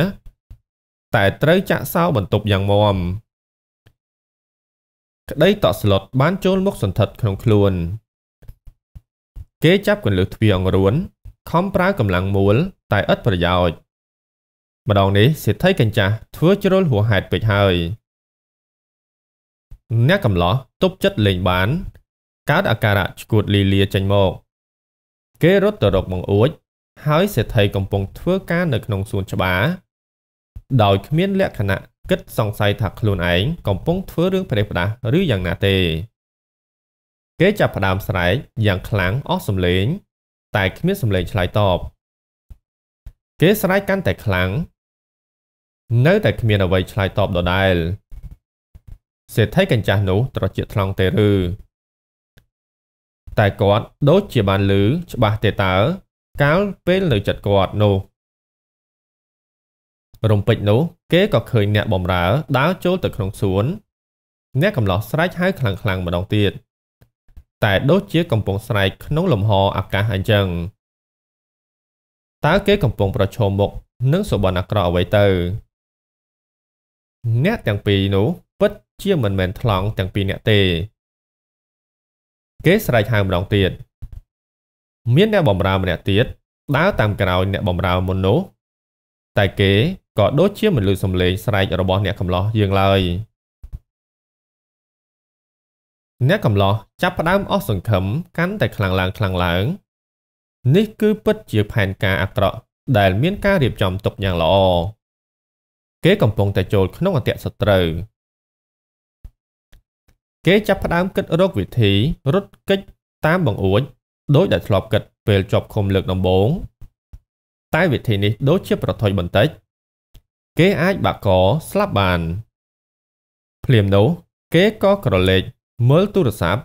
តែត្រូវចាក់សោបន្ទប់យ៉ាងមាំក្តីតក់ស្លុតបានចូលមកសន្ធិដ្ឋក្នុងខ្លួនគេចាប់កន្លឹះទ្វារអង្រួនខំប្រើកម្លាំងមូលតែឥតប្រយោជន៍ម្ដងនេះសេដ្ឋីកញ្ចាស់ធ្វើជ្រុលហួហេតុពេកហើយអ្នកកំឡោះទប់ចិត្តលេងបានកើតអាការៈឈួតលីលាចេញមកគេរត់ទៅរកបង្អួចហើយសេដ្ឋីកំពុងធ្វើការនៅក្នុងសួនច្បារដោយគ្មានលក្ខណៈគិតសង្ស័យថាខ្លួនឯងកំពុងធ្វើរឿងប្រេះផ្ដាសឬយ៉ាងណាទេគេចាប់ផ្ដើមស្រែកយ៉ាងខ្លាំងអស់សម្លេង តែគ្មានសម្លេងឆ្លើយតប គេស្រែកកាន់តែខ្លាំងនៅតែគ្មានអ្វីឆ្លើយតបដដែលសេដ្ឋីកញ្ចាស់នោះត្រចៀកថ្លង់ទេឬតែគាត់ដូចជាបានឮច្បាស់ទេតើកាលពេលនៅចិត្តគាត់នោះរំពេចនោះគេក៏ឃើញអ្នកបំរើ ដើរចូលទៅក្នុងសួន អ្នកកំឡោះស្រែកហៅខ្លាំងៗម្ដងទៀតតែដូចជា កំពុងស្រែក ក្នុងលំហអាកាសអញ្ចឹងតើគេកំពុងប្រឈមមុខនឹងសុបិនអាក្រក់អ្វីទៅ អ្នកទាំងពីរនោះជាមិនមែនថ្លង់ទាំងពីរនាក់ទេគេស្រែកហៅម្ដងទៀតមានអ្នកបំរើម្នាក់ទៀតដើរតាមក្រោយអ្នកបំរើមុននោះតែគេក៏ដូចជាមិនលឺសំឡេងស្រែករបស់អ្នកកំឡោះយើងឡើយអ្នកកំឡោះចាប់ផ្ដើមអស់សង្ឃឹមកាន់តែខ្លាំងឡើងខ្លាំងឡើងនេះគឺពិតជាផែនការអាក្រក់ដែលមានការរៀបចំទុកយ៉ាងល្អគេកំពុងតែចូលក្នុងអន្តៈសត្រូវគេចាប់ផ្ដើមគិតរកវិធី រត់គេចតាមបង្អួចដោយដែលធ្លាប់គិតពេលជាប់ឃុំលើក ដំបូងតែវិធីនេះដូចជាប្រថុយបន្តិចគេអាចបាក់កស្លាប់បាន ភ្លាមនោះគេក៏ក្រឡេកមើលទូរស័ព្ទ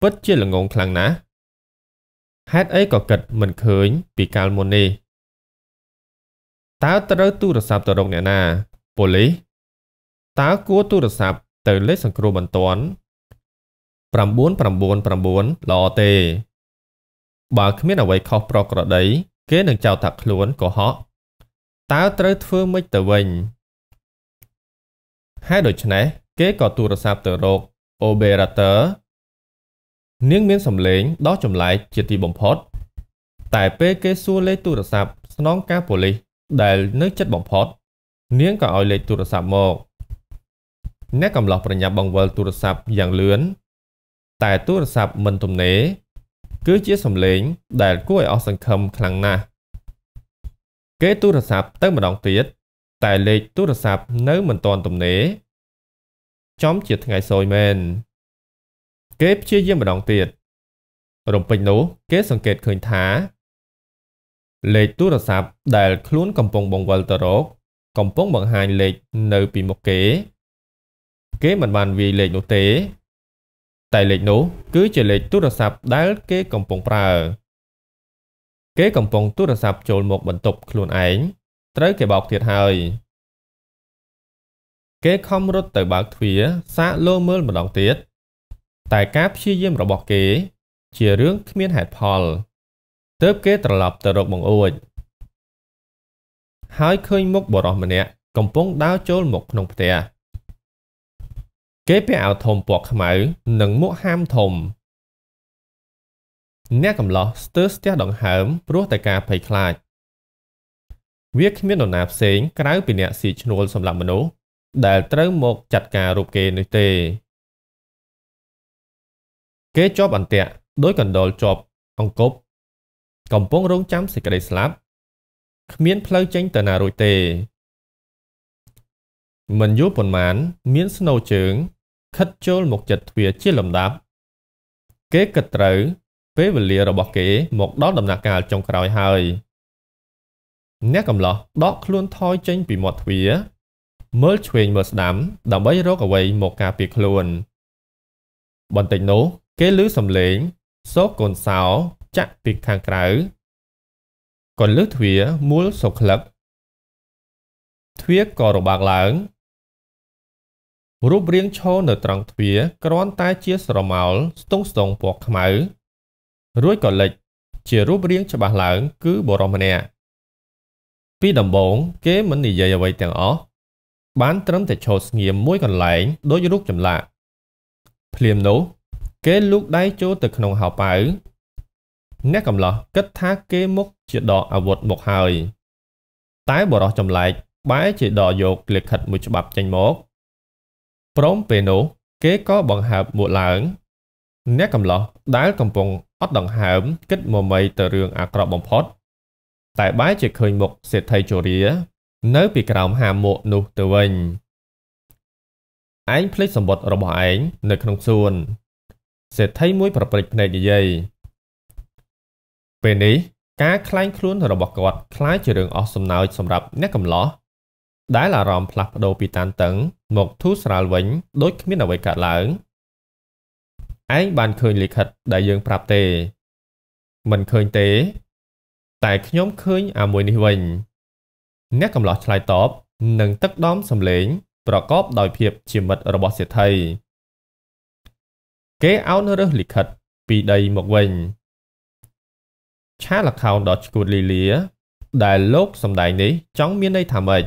ពិតជាល្ងងខ្លាំងណាស់ហេតុអីក៏គិតមិនឃើញពីកាលមុននេះតើត្រូវទូរស័ព្ទទៅរកអ្នកណាប៉ូលីសតើគួរទូរស័ព្ទទៅលេខសង្គ្រោះបន្ទាន់999ល្អទេបើគ្មានអ្វីខុសប្រក្រតីគេនឹងចោទថាខ្លួនកុហកតើត្រូវធ្វើម៉េចទៅវិញហើយដូច្នេះគេក៏ទូរស័ព្ទទៅរក operator នាងមានសម្លេងដ៏ចម្លែកជាទីបំផុតតែពេលគេសួរលេខទូរស័ព្ទស្នងការប៉ូលីសដែលនៅចិត្តបំផុតនាងក៏ឲ្យលេខទូរស័ព្ទមកអ្នកកំឡោះប្រញាប់បង្វិលទូរស័ព្ទយ៉ាងលឿនតែទូរស័ព្ទមិនទំនេរគឺជាសំឡេង ដែលគួរឲ្យអស់សង្ឃឹមខ្លាំងណាស់គេទូរស័ព្ទទៅម្ដងទៀតតែលេខទូរស័ព្ទនៅមិនទាន់ទំនេរចំជាថ្ងៃសយមែនគេព្យាយាមម្ដងទៀតរំពេចនោះគេសង្កេតឃើញថា លេខទូរស័ព្ទដែលខ្លួនកំពុងបង្វិលទៅរកកំពុងបង្ហាញលេខនៅពីមុខគេគេមិនបានវាយលេខនោះទេ តែលេខនោះ គឺជាលេខទូរស័ព្ទដែល គេកំពុងប្រើ គេកំពុងទូរស័ព្ទចូលមកបន្ទប់ខ្លួនឯងត្រូវគេបោកទៀតហើយគេខំរត់ទៅបើកទ្វារសាកលោមើលម្ដងទៀតតែការព្យាយាមរបស់គេ ជារឿងគ្មានហេតុផលទើបគេត្រឡប់ទៅរកបង្អួចហើយឃើញមុខបរោះម្នាក់កំពុងដើរចូលមកក្នុងផ្ទះគេពាក់អាវធំពណ៌ខ្មៅ និងមួកហាមធំ អ្នកកំឡោះស្ទើរស្ទះដង្ហើមព្រោះតែការភ័យខ្លាចវាគ្មាននរណាផ្សេងក្រៅពីអ្នកស៊ីឈ្នួលសម្រាប់មនុស្សដែលត្រូវមកចាត់ការរូបគេនេះទេគេជាប់អន្ទាក់ដោយកណ្ដុរជាប់អង្គប់កំពុងរងចាំសេចក្តីស្លាប់គ្មាន ផ្លូវចេញទៅណារួចទេ មិនយូរប៉ុន្មាន មានស្នូជើងខិតចូលមកជិតទ្វារជាលំដាប់គេគិតត្រូវពេលវេលារបស់គេមកដល់ដំណាក់កាលចុងក្រោយហើយអ្នកកំឡោះដកខ្លួនថយចេញពីមាត់ទ្វារមើលឆ្វេងមើលស្ដាំ ដើម្បីរកអ្វីមកការពារខ្លួន បន្តិចនោះ គេឮសំឡេងសូកូនសោចាក់ពីខាងក្រៅក៏លើទ្វារមូលសូក្លឹបទ្វារក៏របាក់ឡើងរូបរាងឈរនៅត្រង់ទ្វារគ្រាន់តែជាស្រមោលស្ទង់ស្ទងពណ៌ខ្មៅ រួចក៏លិច ជារូបរាងច្បាស់ឡើង គឺបរមម្នាក់ពីដំបូងគេមិននិយាយអ្វីទាំងអស់បានត្រឹមតែឈរស្ងៀមមួយកន្លែងដោយរូបចម្លាក់ភ្លាមនោះ គេលូកដៃចូលទៅក្នុងហៅប៉ៅអ្នកកំឡោះគិតថាគេមកជាដកអាវុធមកហើយតែបរោះចម្លែកបែរជាដកយកលិខិតមួយច្បាប់ចេញមកព្រមពេលនោះគេក៏បង្ហើបមួកឡើង អ្នកកំឡោះដែលកំពុងអត់ដង្ហើម គិតមមីទៅរឿងអាក្រក់បំផុត តែបែរជាឃើញមុខសេដ្ឋីជរា នៅ ពីក្រោមហាមួកនោះទៅវិញឯងភ្លេចសម្បត្តិរបស់ឯងនៅក្នុងសួន សេដ្ឋីមួយ ប្រព្រឹត្តភ្នែកនិយាយពេលនេះការคลายខ្លួនរបស់គាត់คล้ายជារឿងអស់សំណើចសម្រាប់អ្នកកំឡោះដែលអារម្មណ៍ផ្លាស់ប្ដូរពីតានតឹងមកធូរស្រាលវិញដូចគ្មានអ្វីកើតឡើងឯងបានឃើញលិខិតដែលយើង ប្រាប់ទេមិនឃើញទេ តែខ្ញុំឃើញអាមួយនេះវិញ អ្នកកំឡោះឆ្លើយតបនឹងទឹកដមសម្លេង ប្រកបដោយភាពជាមិត្តរបស់សេដ្ឋីគេអោនរើសលិខិតពីដីមកវិញឆាលខោនដ៏ឈ្គួតលីលាដែលលោកសម្ដែងនេះចង់មានន័យថាម៉េច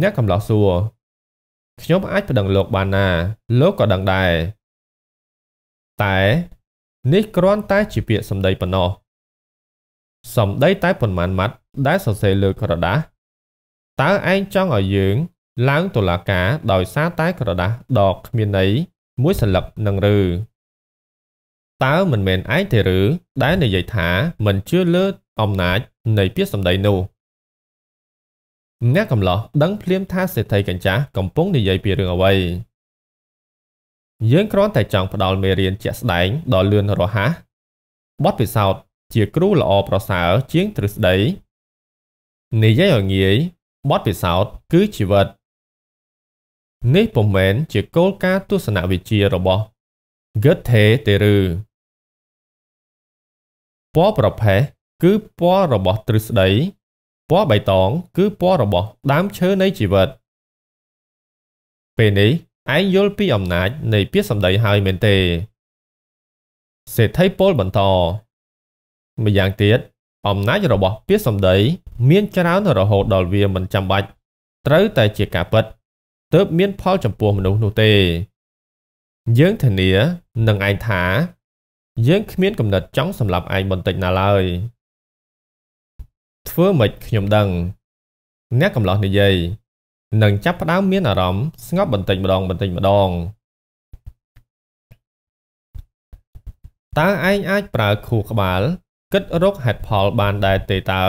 អ្នកកំឡោះសួរខ្ញុំអាចប្តឹងលោកបានណា លោកក៏ដឹងដែរតែ នេះគ្រាន់តែជាពាក្យសម្ដីប៉ុណ្ណោះសម្ដី តែប៉ុន្មានម៉ាត់ ដែលសរសេរលើក្រដាសតើឯងចង់ឲ្យយើង ឡើងតុលាការដោយសារតែក្រដាសដកគ្មានន័យមួយសន្លឹកនឹងឬតើមិនមែនឯងទេឬដែលនិយាយថាមិនជឿលើអំណាចនៃពាក្យសម្ដីនោះអ្នកកំឡោះដឹងភ្លាមថាសេដ្ឋីកញ្ចាស់កំពុងនិយាយពីរឿងអ្វីយើងគ្រាន់តែចង់ផ្ដល់មេរៀនជាក់ស្ដែងដល់លឿនរហ័សបទពិសោធន៍ជា គ្រូល្អប្រសើរជាងទ្រឹស្ដីនិយាយឲ្យងាយបទពិសោធន៍គឺជីវិត នេះពុំមែន ជាគោលការណ៍ទស្សនវិជ្ជារបស់ Goethe ទេឬពណ៌ប្រភេទគឺពណ៌របស់ទ្រឹស្ដីពណ៌បៃតង គឺពណ៌របស់ ដើមឈើនៃជីវិត ពេលនេះឯងយល់ពីអំណាច នៃ ពាក្យសម្ដីហើយមែនទេ សេដ្ឋីពលបន្ត ម្យ៉ាងទៀតអំណាចរបស់ពាក្យសម្ដី មានច្រើនរហូតដល់វាមិនចាំបាច់ត្រូវតែជាការពិតទើបមានផលចំពោះមនុស្សនោះទេ យើងធានានឹងឯងថាយើងគ្មានគំនិតចង់សម្លាប់ឯងបន្តិចណាឡើយ។ធ្វើមិនខ្ញុំដឹង អ្នកកំឡោះនិយាយនឹងចាប់ផ្ដើមមានអារម្មណ៍ស្ងប់បន្តិចម្ដងបន្តិចម្ដងតើឯងអាចប្រើខួរក្បាល គិតរកហេតុផលបានដែរទេតើ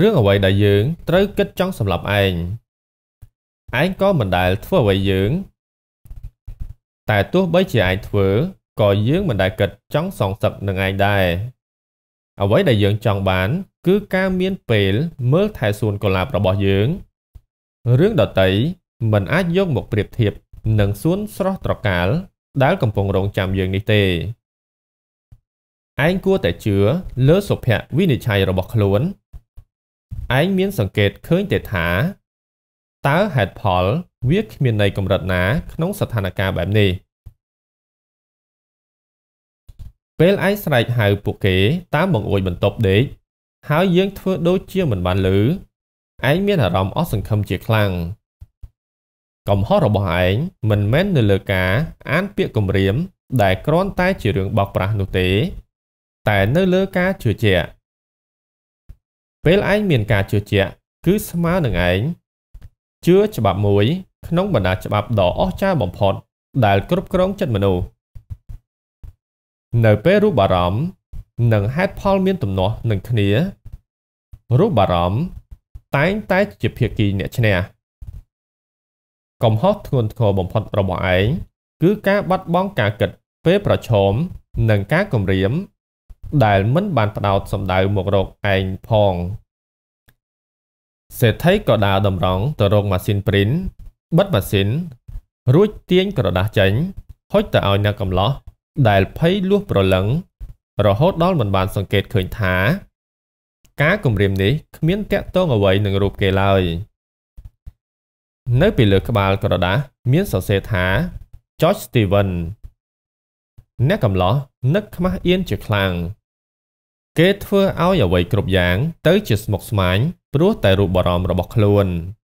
រឿងអ្វីដែលយើង ត្រូវគិតចង់សម្រាប់ឯងឯងក៏មិនដែលធ្វើអ្វីយើង តែទោះបីជាឯងធ្វើក៏យើងមិនដែលគិតចង់សងសឹកនឹងឯងដែរអ្វីដែលយើងចង់បាន គឺការមានពេលមើលថែសួនកុលាបរបស់យើងរឿងដតីมันអាចយកមកប្រៀបធៀបនឹងសួនស្រស់ត្រកាលដែលកំពុងរងចាំយើងនេះទេឯងគួរតែជឿលើសុភ័ក្រវិនិច្ឆ័យរបស់ខ្លួនឯងមានសង្កេតឃើញទេថាតើហេតុផលវាគ្មានន័យកម្រិតណា ក្នុងស្ថានភាពបែបនេះពេលឯងស្រែកហៅពួកគេ តាមបង្អួចបន្ទប់ដេកហើយយើងធ្វើដូចជាមិនបានឮឯងមានអារម្មណ៍អស់សង្ឃឹមជាខ្លាំងកំហុសរបស់ឯងមិនមែននៅលើការ អានពាក្យគំរាម ដែលគ្រាន់តែ ជារឿងបោកប្រាស់នោះទេ តែនៅលើការជឿជាក់ពេលឯងមានការជឿជាក់គឺស្មើនឹងឯងជឿច្បាប់មួយក្នុង បណ្ដាច្បាប់ដ៏អស្ចារ្យបំផុតដែលគ្រប់គ្រងចិត្តមនុស្សនៅពេលរូបអារម្មណ៍និងហេតុផលមានទំនាស់នឹងគ្នា រូបអារម្មណ៍តែងតែជាភាគីអ្នកឈ្នះកំហុសធ្ងន់ធ្ងរបំផុតរបស់ឯងគឺការបាត់បង់ការគិតពេលប្រឈមនិងការគំរាម ដែលមិនបានផ្ដោតសំដៅមករកឯងផងសេដ្ឋីក៏ដើរតម្រង់ទៅរកម៉ាស៊ីនព្រីនបិទម៉ាស៊ីនរួចទាញក្រដាស់ចេញហុចទៅឲ្យអ្នកកំឡោះដែលភ័យលួសប្រឡឹងរហូតដល់មិនបានសង្កេតឃើញថាការគំរាមនេះគ្មានតាក់ទងអ្វីនឹងរូបគេឡើយនៅពីលើក្បាលក្រដាសមានសរសេរថា George Steven អ្នកកំឡោះនឹកខ្មាស់អៀនជាខ្លាំងគេធ្វើឲ្យអ្វីគ្រប់យ៉ាងទៅជាស្មុគស្មាញ ព្រោះតែរូបបារម្ភរបស់ខ្លួន។